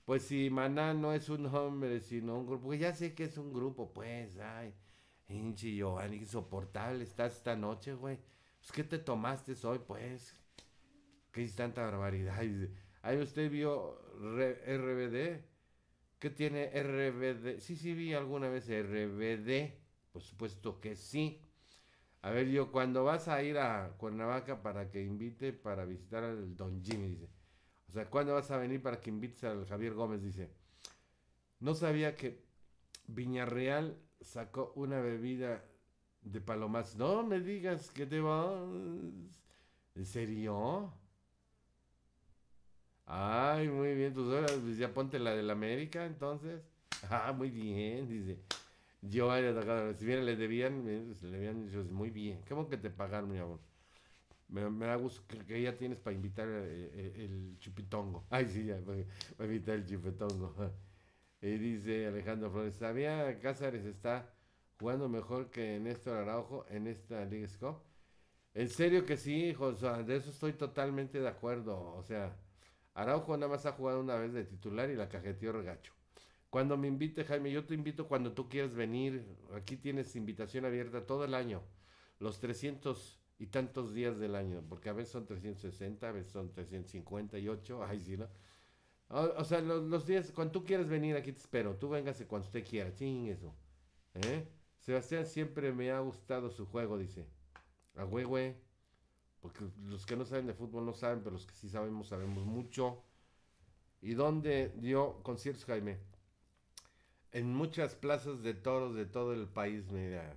Speaker 1: Pues si Maná no es un hombre, sino un grupo, pues ya sé que es un grupo, pues, ay, hinchi Giovanni, insoportable estás esta noche, güey. Pues, ¿qué te tomaste hoy, pues? ¿Qué es tanta barbaridad? Ahí usted vio RBD. ¿Qué tiene RBD? Sí, sí, vi alguna vez RBD. Por supuesto que sí. A ver, yo, cuando vas a ir a Cuernavaca para que invite para visitar al Don Jimmy? Dice. O sea, ¿cuándo vas a venir para que invites al Javier Gómez? Dice. No sabía que Viñarreal sacó una bebida de palomas. No me digas que te vas. ¿En serio? Ay, muy bien, tus horas, pues ya ponte la del América, entonces. Ah, muy bien, dice. Yo si bien le debían, eh, pues, le debían dicho, pues, muy bien. cómo que te pagaron, mi amor. Me, me da gusto que, ya tienes para invitar eh, eh, el, chupitongo. Ay, sí, ya, para, invitar el chupitongo. Y dice Alejandro Flores, ¿sabía Cázares está jugando mejor que Néstor Araujo en esta League Scope? En serio que sí, hijo, de eso estoy totalmente de acuerdo. O sea, Araujo nada más ha jugado una vez de titular y la cajeteó regacho. Cuando me invite, Jaime, yo te invito cuando tú quieras venir. Aquí tienes invitación abierta todo el año. Los 300 y tantos días del año, porque a veces son 360, a veces son 358, ay sí, ¿no? O, sea, los, días, cuando tú quieras venir aquí te espero, tú véngase cuando usted quiera, ching eso. ¿Eh? Sebastián siempre me ha gustado su juego, dice. A güey, porque los que no saben de fútbol no saben, pero los que sí sabemos, sabemos mucho. ¿Y dónde dio conciertos Jaime? En muchas plazas de toros de todo el país, mira.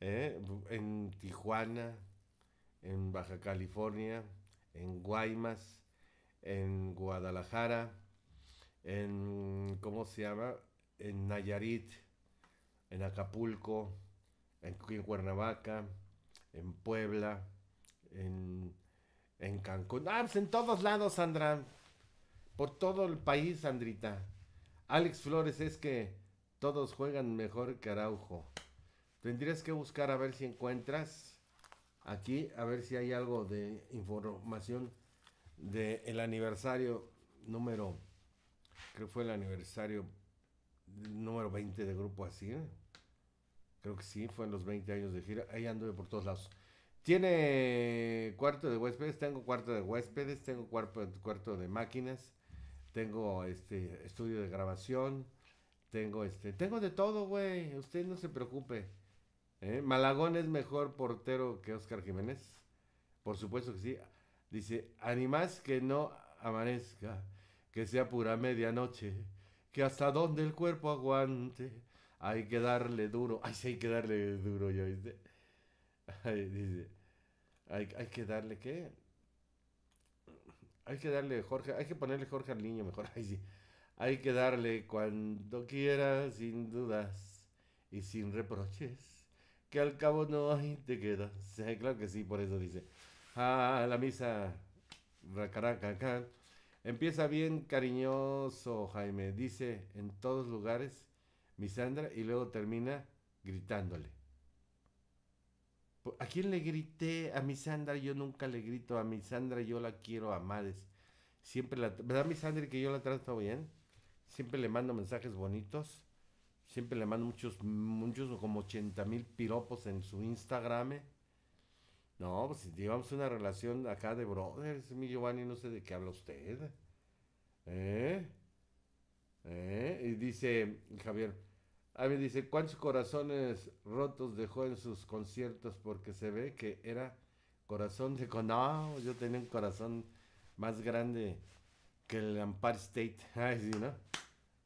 Speaker 1: ¿eh? En Tijuana, en Baja California, en Guaymas, en Guadalajara, en, ¿cómo se llama? En Nayarit, en Acapulco, en Cuernavaca, en Puebla, en, en Cancún. Ah, pues en todos lados, Sandra. Por todo el país, Sandrita. Alex Flores, es que todos juegan mejor que Araujo. Tendrías que buscar a ver si encuentras aquí, a ver si hay algo de información del el aniversario número, creo que fue el aniversario número 20 de Grupo así, Creo que sí, fue en los 20 años de gira. Ahí anduve por todos lados. Tiene cuarto de huéspedes, tengo cuarto de huéspedes, tengo cuarto, cuarto de máquinas, tengo este estudio de grabación, tengo este, tengo de todo, güey. Usted no se preocupe. ¿eh? Malagón es mejor portero que Oscar Jiménez. Por supuesto que sí. Dice, animás que no amanezca, que sea pura medianoche, que hasta donde el cuerpo aguante, hay que darle duro. Ay, hay que darle duro, ya viste. dice, hay, que darle qué. Hay que darle Jorge, hay que ponerle Jorge al niño mejor. Ahí sí. Hay que darle cuando quiera, sin dudas y sin reproches, que al cabo no hay te quedas. claro que sí, por eso dice. Ah, la misa. Empieza bien cariñoso, Jaime. Dice en todos lugares, Misandra, y luego termina gritándole. ¿A quién le grité? A mi Sandra yo nunca le grito. A mi Sandra yo la quiero a Siempre la... ¿Verdad mi Sandra que yo la trato bien? Siempre le mando mensajes bonitos. Siempre le mando muchos, muchos como 80 mil piropos en su Instagram. No, pues llevamos una relación acá de brothers, mi Giovanni, no sé de qué habla usted. ¿Eh? ¿Eh? Y dice Javier, a mí dice, ¿cuántos corazones rotos dejó en sus conciertos? Porque se ve que era corazón de... No, yo tenía un corazón más grande que el Empire State. Ay, sí, ¿no?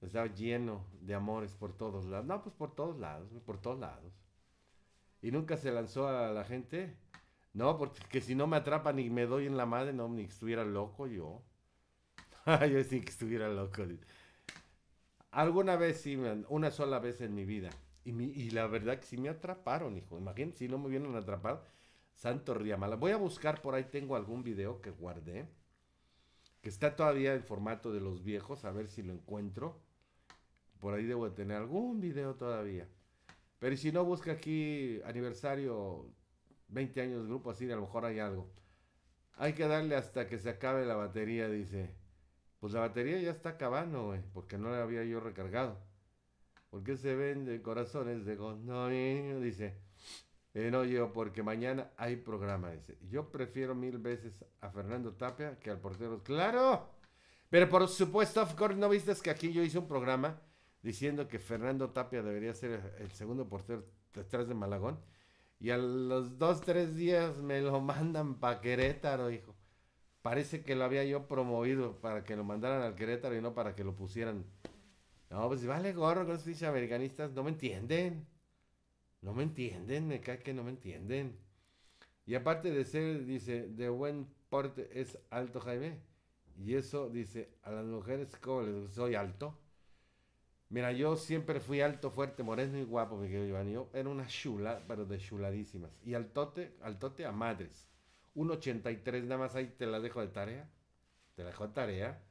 Speaker 1: Estaba lleno de amores por todos lados. No, pues por todos lados, por todos lados. Y nunca se lanzó a la gente. No, porque si no me atrapan y me doy en la madre, no, ni estuviera loco yo. yo sí que estuviera loco. Alguna vez sí, una sola vez en mi vida. Y, la verdad que sí me atraparon, hijo. Imagínense si no me hubieran atrapado. Santo mala. Voy a buscar por ahí, tengo algún video que guardé. Que está todavía en formato de los viejos, a ver si lo encuentro. Por ahí debo tener algún video todavía. Pero si no, busca aquí aniversario 20 años, grupo así, a lo mejor hay algo. Hay que darle hasta que se acabe la batería, dice. Pues la batería ya está acabando, güey, porque no la había yo recargado. Porque se vende corazones de no, dice. Eh, no, yo, porque mañana hay programa, dice. Yo prefiero mil veces a Fernando Tapia que al portero. ¡Claro! Pero por supuesto, of ¿no viste que aquí yo hice un programa diciendo que Fernando Tapia debería ser el segundo portero detrás de Malagón? Y a los dos, tres días me lo mandan pa' Querétaro, hijo. Parece que lo había yo promovido para que lo mandaran al Querétaro y no para que lo pusieran. No, pues vale gorro con dice americanistas. No me entienden. No me entienden, me cae que no me entienden. Y aparte de ser, dice, de buen porte es alto Jaime. Y eso, dice, a las mujeres, ¿cómo les soy alto? Mira, yo siempre fui alto, fuerte, moreno y guapo, me querido Iván. Yo era una chula, pero de chuladísimas. Y al al altote a madres un 83, nada más ahí te la dejo de tarea. Te la dejo de tarea.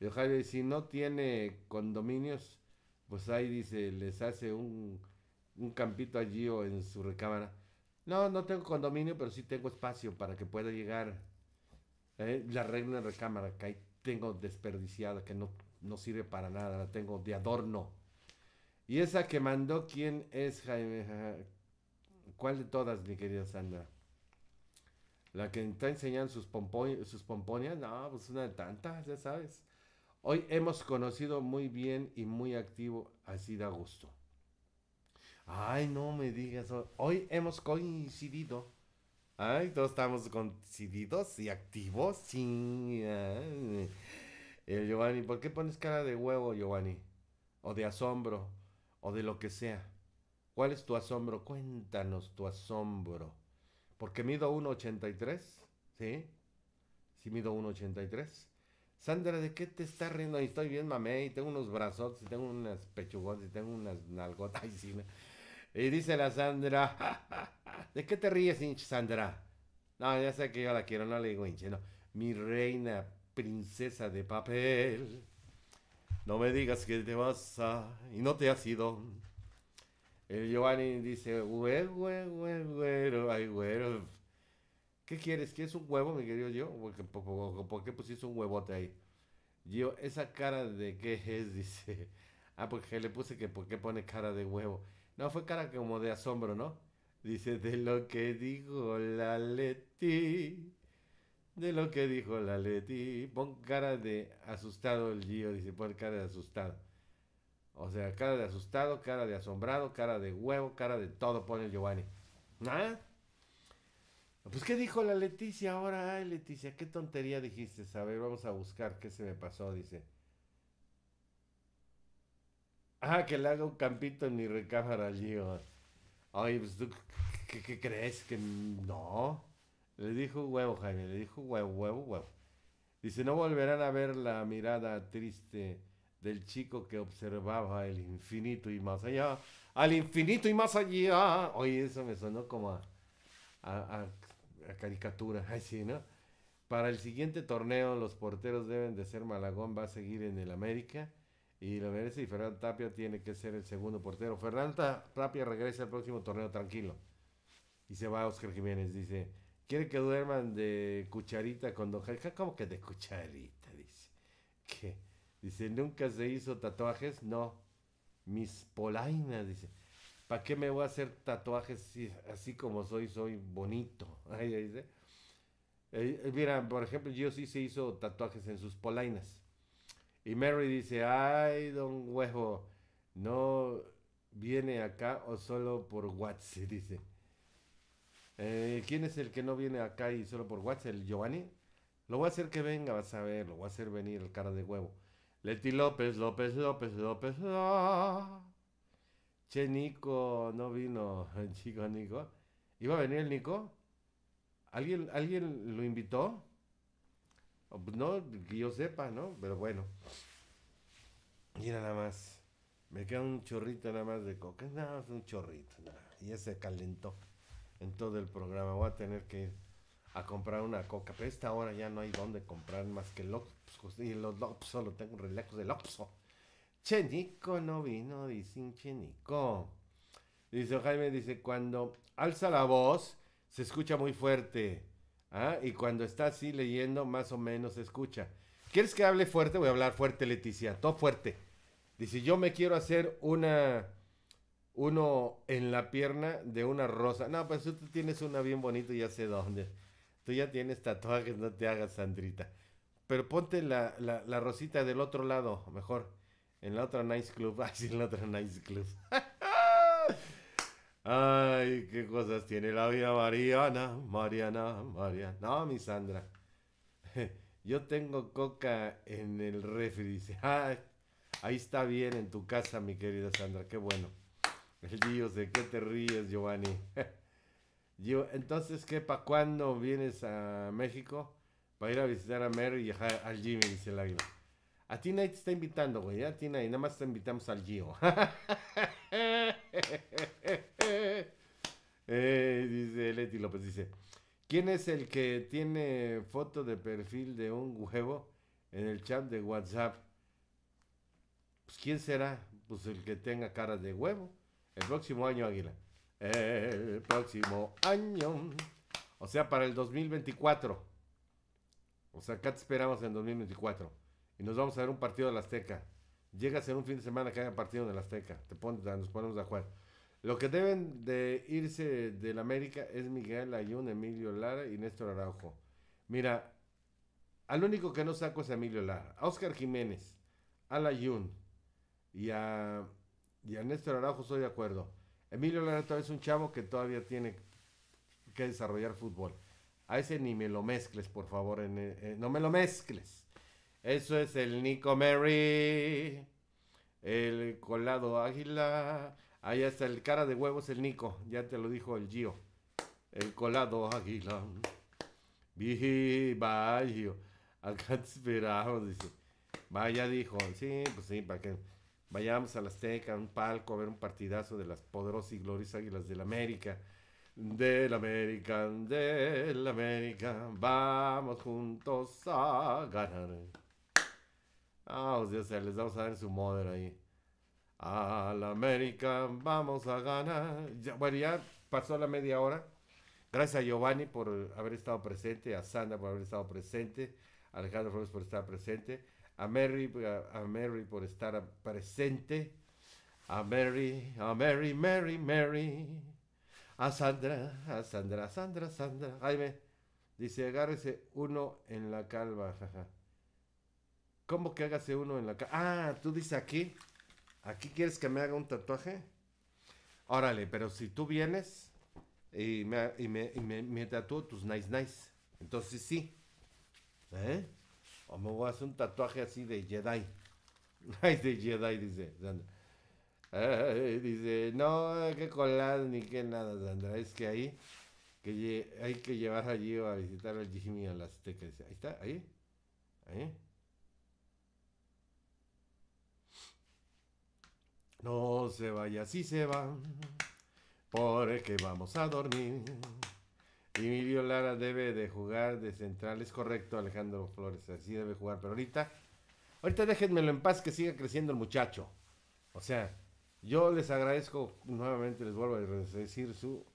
Speaker 1: Y Javier, si no tiene condominios, pues ahí dice, les hace un, un campito allí o en su recámara. No, no tengo condominio, pero sí tengo espacio para que pueda llegar. ¿eh? La regla de recámara que ahí tengo desperdiciada, que no, no sirve para nada, la tengo de adorno. Y esa que mandó, ¿quién es Jaime? ¿Cuál de todas, mi querida Sandra? La que está enseñando sus, pompo, sus pomponias, no, pues una de tantas, ya sabes. Hoy hemos conocido muy bien y muy activo, así da gusto. Ay, no me digas, hoy hemos coincidido. Ay, todos estamos coincididos y activos, sí. El Giovanni, ¿por qué pones cara de huevo, Giovanni? O de asombro, o de lo que sea. ¿Cuál es tu asombro? Cuéntanos tu asombro porque mido 1,83, ¿sí? Sí mido 1,83. Sandra, ¿de qué te estás riendo? estoy bien, mamé, y tengo unos brazos, y tengo unas pechugones, y tengo unas nalgotas, y, y dice la Sandra, ¿de qué te ríes, hinche Sandra? No, ya sé que yo la quiero, no le digo hinche, no. Mi reina, princesa de papel, no me digas que te vas a... y no te has ido. El Giovanni dice, güey, güey, güey, güero, ay, güero. ¿Qué quieres? ¿Quieres un huevo, mi querido yo? ¿Por qué, pusiste un huevote ahí? Yo, esa cara de qué es, dice. Ah, porque le puse que por qué pone cara de huevo. No, fue cara como de asombro, ¿no? Dice, de lo que dijo la Leti. De lo que dijo la Leti. Pon cara de asustado el Gio, dice, pon cara de asustado. O sea, cara de asustado, cara de asombrado, cara de huevo, cara de todo, pone Giovanni. ¿Ah? Pues, ¿qué dijo la Leticia ahora? Ay, Leticia, qué tontería dijiste. A ver, vamos a buscar qué se me pasó, dice. Ah, que le haga un campito en mi recámara allí. Ay, pues, ¿tú qué, crees? Que no. Le dijo huevo, Jaime, le dijo huevo, huevo, huevo. Dice, no volverán a ver la mirada triste del chico que observaba el infinito y más allá, al infinito y más allá. Oye, eso me sonó como a, caricatura, así, ¿no? Para el siguiente torneo, los porteros deben de ser Malagón, va a seguir en el América y lo merece. Y Ferran Tapia tiene que ser el segundo portero. Ferran Tapia regresa al próximo torneo tranquilo. Y se va Oscar Jiménez, dice. Quiere que duerman de cucharita con Don ¿Cómo que de cucharita? Dice. ¿Qué? Dice, ¿nunca se hizo tatuajes? No. Mis polainas, dice. ¿Para qué me voy a hacer tatuajes si así como soy, soy bonito? dice. Eh, eh, mira, por ejemplo, yo sí se hizo tatuajes en sus polainas. Y Mary dice, ay, don huevo, no viene acá o solo por WhatsApp, dice. Eh, ¿Quién es el que no viene acá y solo por WhatsApp? ¿El Giovanni? Lo voy a hacer que venga, vas a ver, lo voy a hacer venir el cara de huevo. Leti López, López, López, López. Ah. Che, Nico, no vino. el Chico, Nico. ¿Iba a venir el Nico? ¿Alguien, ¿alguien lo invitó? Pues, no, que yo sepa, ¿no? Pero bueno. y nada más. Me queda un chorrito nada más de coca. Nada más un chorrito. Nada. Y ya se calentó en todo el programa. Voy a tener que ir a comprar una coca. Pero esta hora ya no hay dónde comprar más que Lopso. Y los Lopso lo tengo un de del Lopso. Chenico no vino, dicen Chenico. Dice Jaime, dice, cuando alza la voz, se escucha muy fuerte. ¿ah? Y cuando está así leyendo, más o menos se escucha. ¿Quieres que hable fuerte? Voy a hablar fuerte, Leticia. Todo fuerte. Dice, yo me quiero hacer una... Uno en la pierna de una rosa. No, pues tú tienes una bien bonita y ya sé dónde. Tú ya tienes tatuajes, no te hagas, Sandrita. Pero ponte la, la, la rosita del otro lado, mejor. En la otra Nice Club. Ay, en la otra Nice Club. Ay, qué cosas tiene la vida Mariana, Mariana, Mariana. No, mi Sandra. Yo tengo coca en el refri. Dice, ahí está bien en tu casa, mi querida Sandra. Qué bueno. El Dios, ¿de qué te ríes, Giovanni? entonces, ¿qué? ¿Para cuando vienes a México? Para ir a visitar a Mary y a, al Jimmy, dice el águila. A ti te está invitando, güey. ¿eh? A Tina Nada más te invitamos al Gio. Eh, dice Leti López, dice. ¿Quién es el que tiene foto de perfil de un huevo en el chat de WhatsApp? Pues ¿quién será? Pues el que tenga cara de huevo. El próximo año, Águila el próximo año. O sea, para el 2024. O sea, acá te esperamos en 2024. Y nos vamos a ver un partido de la Azteca. Llegas en un fin de semana que haya partido de la Azteca. Te nos ponemos a jugar. Lo que deben de irse del América es Miguel Ayun, Emilio Lara y Néstor Araujo. Mira, al único que no saco es a Emilio Lara. A Oscar Jiménez, la Ayun y a, y a Néstor Araujo estoy de acuerdo. Emilio Larato es un chavo que todavía tiene que desarrollar fútbol. A ese ni me lo mezcles, por favor. Eh, eh, no me lo mezcles. Eso es el Nico Mary. El colado águila. Ahí está el cara de huevos, el Nico. Ya te lo dijo el Gio. El colado águila. Viva Gio. Acá te esperamos, dice. Vaya, dijo. Sí, pues sí, para que vayamos a la Azteca, a un palco, a ver un partidazo de las poderosas y gloriosas águilas del América. Del América, del América, vamos juntos a ganar. Ah, oh, Dios, les vamos a dar su moder ahí. Al América vamos a ganar. Ya, bueno, ya pasó la media hora. Gracias a Giovanni por haber estado presente, a Sandra por haber estado presente, a Alejandro Flores por estar presente a Mary, a, Mary por estar presente, a Mary, a Mary, Mary, Mary, a Sandra, a Sandra, a Sandra, Sandra. Jaime dice, agárrese uno en la calva, ¿Cómo que hágase uno en la calva? Ah, tú dices aquí, aquí quieres que me haga un tatuaje. Órale, pero si tú vienes y me, y me, me, tatúo tus nice nice, entonces sí. ¿Eh? O me voy a hacer un tatuaje así de Jedi. Ay, de Jedi, dice dice, no, que colar ni que nada, Sandra. Es que ahí que hay que llevar allí a visitar al Jimmy a las teclas Ahí está, ahí. Ahí. No se vaya, sí se va, porque vamos a dormir. Emilio Lara debe de jugar de central. Es correcto, Alejandro Flores. Así debe jugar. Pero ahorita, ahorita déjenmelo en paz que siga creciendo el muchacho. O sea, yo les agradezco nuevamente, les vuelvo a decir su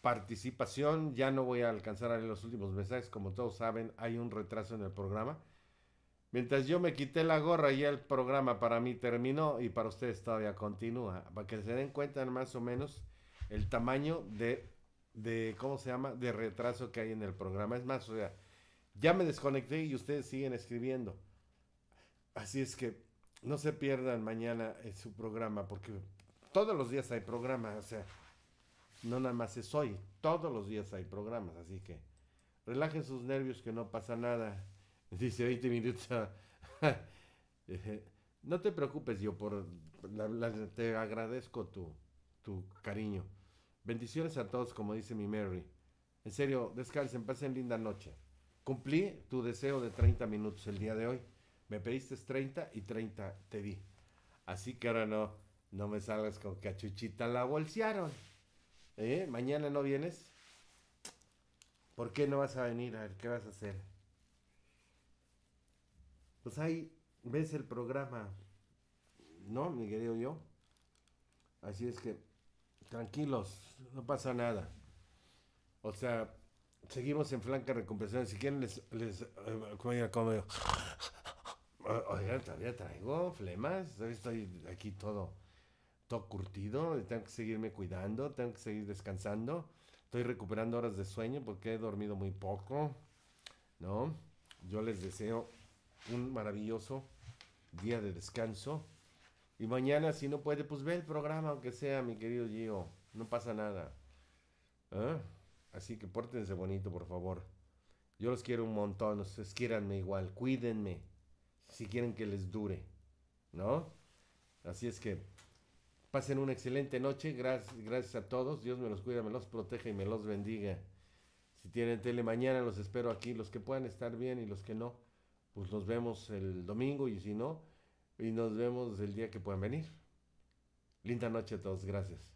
Speaker 1: participación. Ya no voy a alcanzar a leer los últimos mensajes. Como todos saben, hay un retraso en el programa. Mientras yo me quité la gorra, ya el programa para mí terminó y para ustedes todavía continúa. Para que se den cuenta más o menos el tamaño de de, ¿cómo se llama? De retraso que hay en el programa. Es más, o sea, ya me desconecté y ustedes siguen escribiendo. Así es que no se pierdan mañana en eh, su programa, porque todos los días hay programas o sea, no nada más es hoy, todos los días hay programas, así que relajen sus nervios que no pasa nada. Dice 20 minutos. Eh, no te preocupes, yo por te agradezco tu cariño. Bendiciones a todos, como dice mi Mary. En serio, descansen, pasen linda noche. Cumplí tu deseo de 30 minutos el día de hoy. Me pediste 30 y 30 te di. Así que ahora no, no me salgas con cachuchita, la bolsearon. ¿Eh? ¿Mañana no vienes? ¿Por qué no vas a venir? A ver, ¿qué vas a hacer? Pues ahí ves el programa, ¿no, mi querido yo? Así es que tranquilos, no pasa nada. O sea, seguimos en flanca recuperación Si quieren, les. les todavía eh, ah, ah, traigo flemas. Estoy aquí todo, todo curtido. Tengo que seguirme cuidando. Tengo que seguir descansando. Estoy recuperando horas de sueño porque he dormido muy poco. ¿No? Yo les deseo un maravilloso día de descanso. Y mañana, si no puede, pues ve el programa, aunque sea, mi querido Gio. No pasa nada. ¿Ah? Así que pórtense bonito, por favor. Yo los quiero un montón. Ustedes quieranme igual. Cuídenme. Si quieren que les dure. ¿No? Así es que pasen una excelente noche. Gracias, gracias a todos. Dios me los cuida, me los protege y me los bendiga. Si tienen tele mañana, los espero aquí. Los que puedan estar bien y los que no, pues nos vemos el domingo. Y si no, y nos vemos el día que puedan venir. Linda noche a todos, gracias.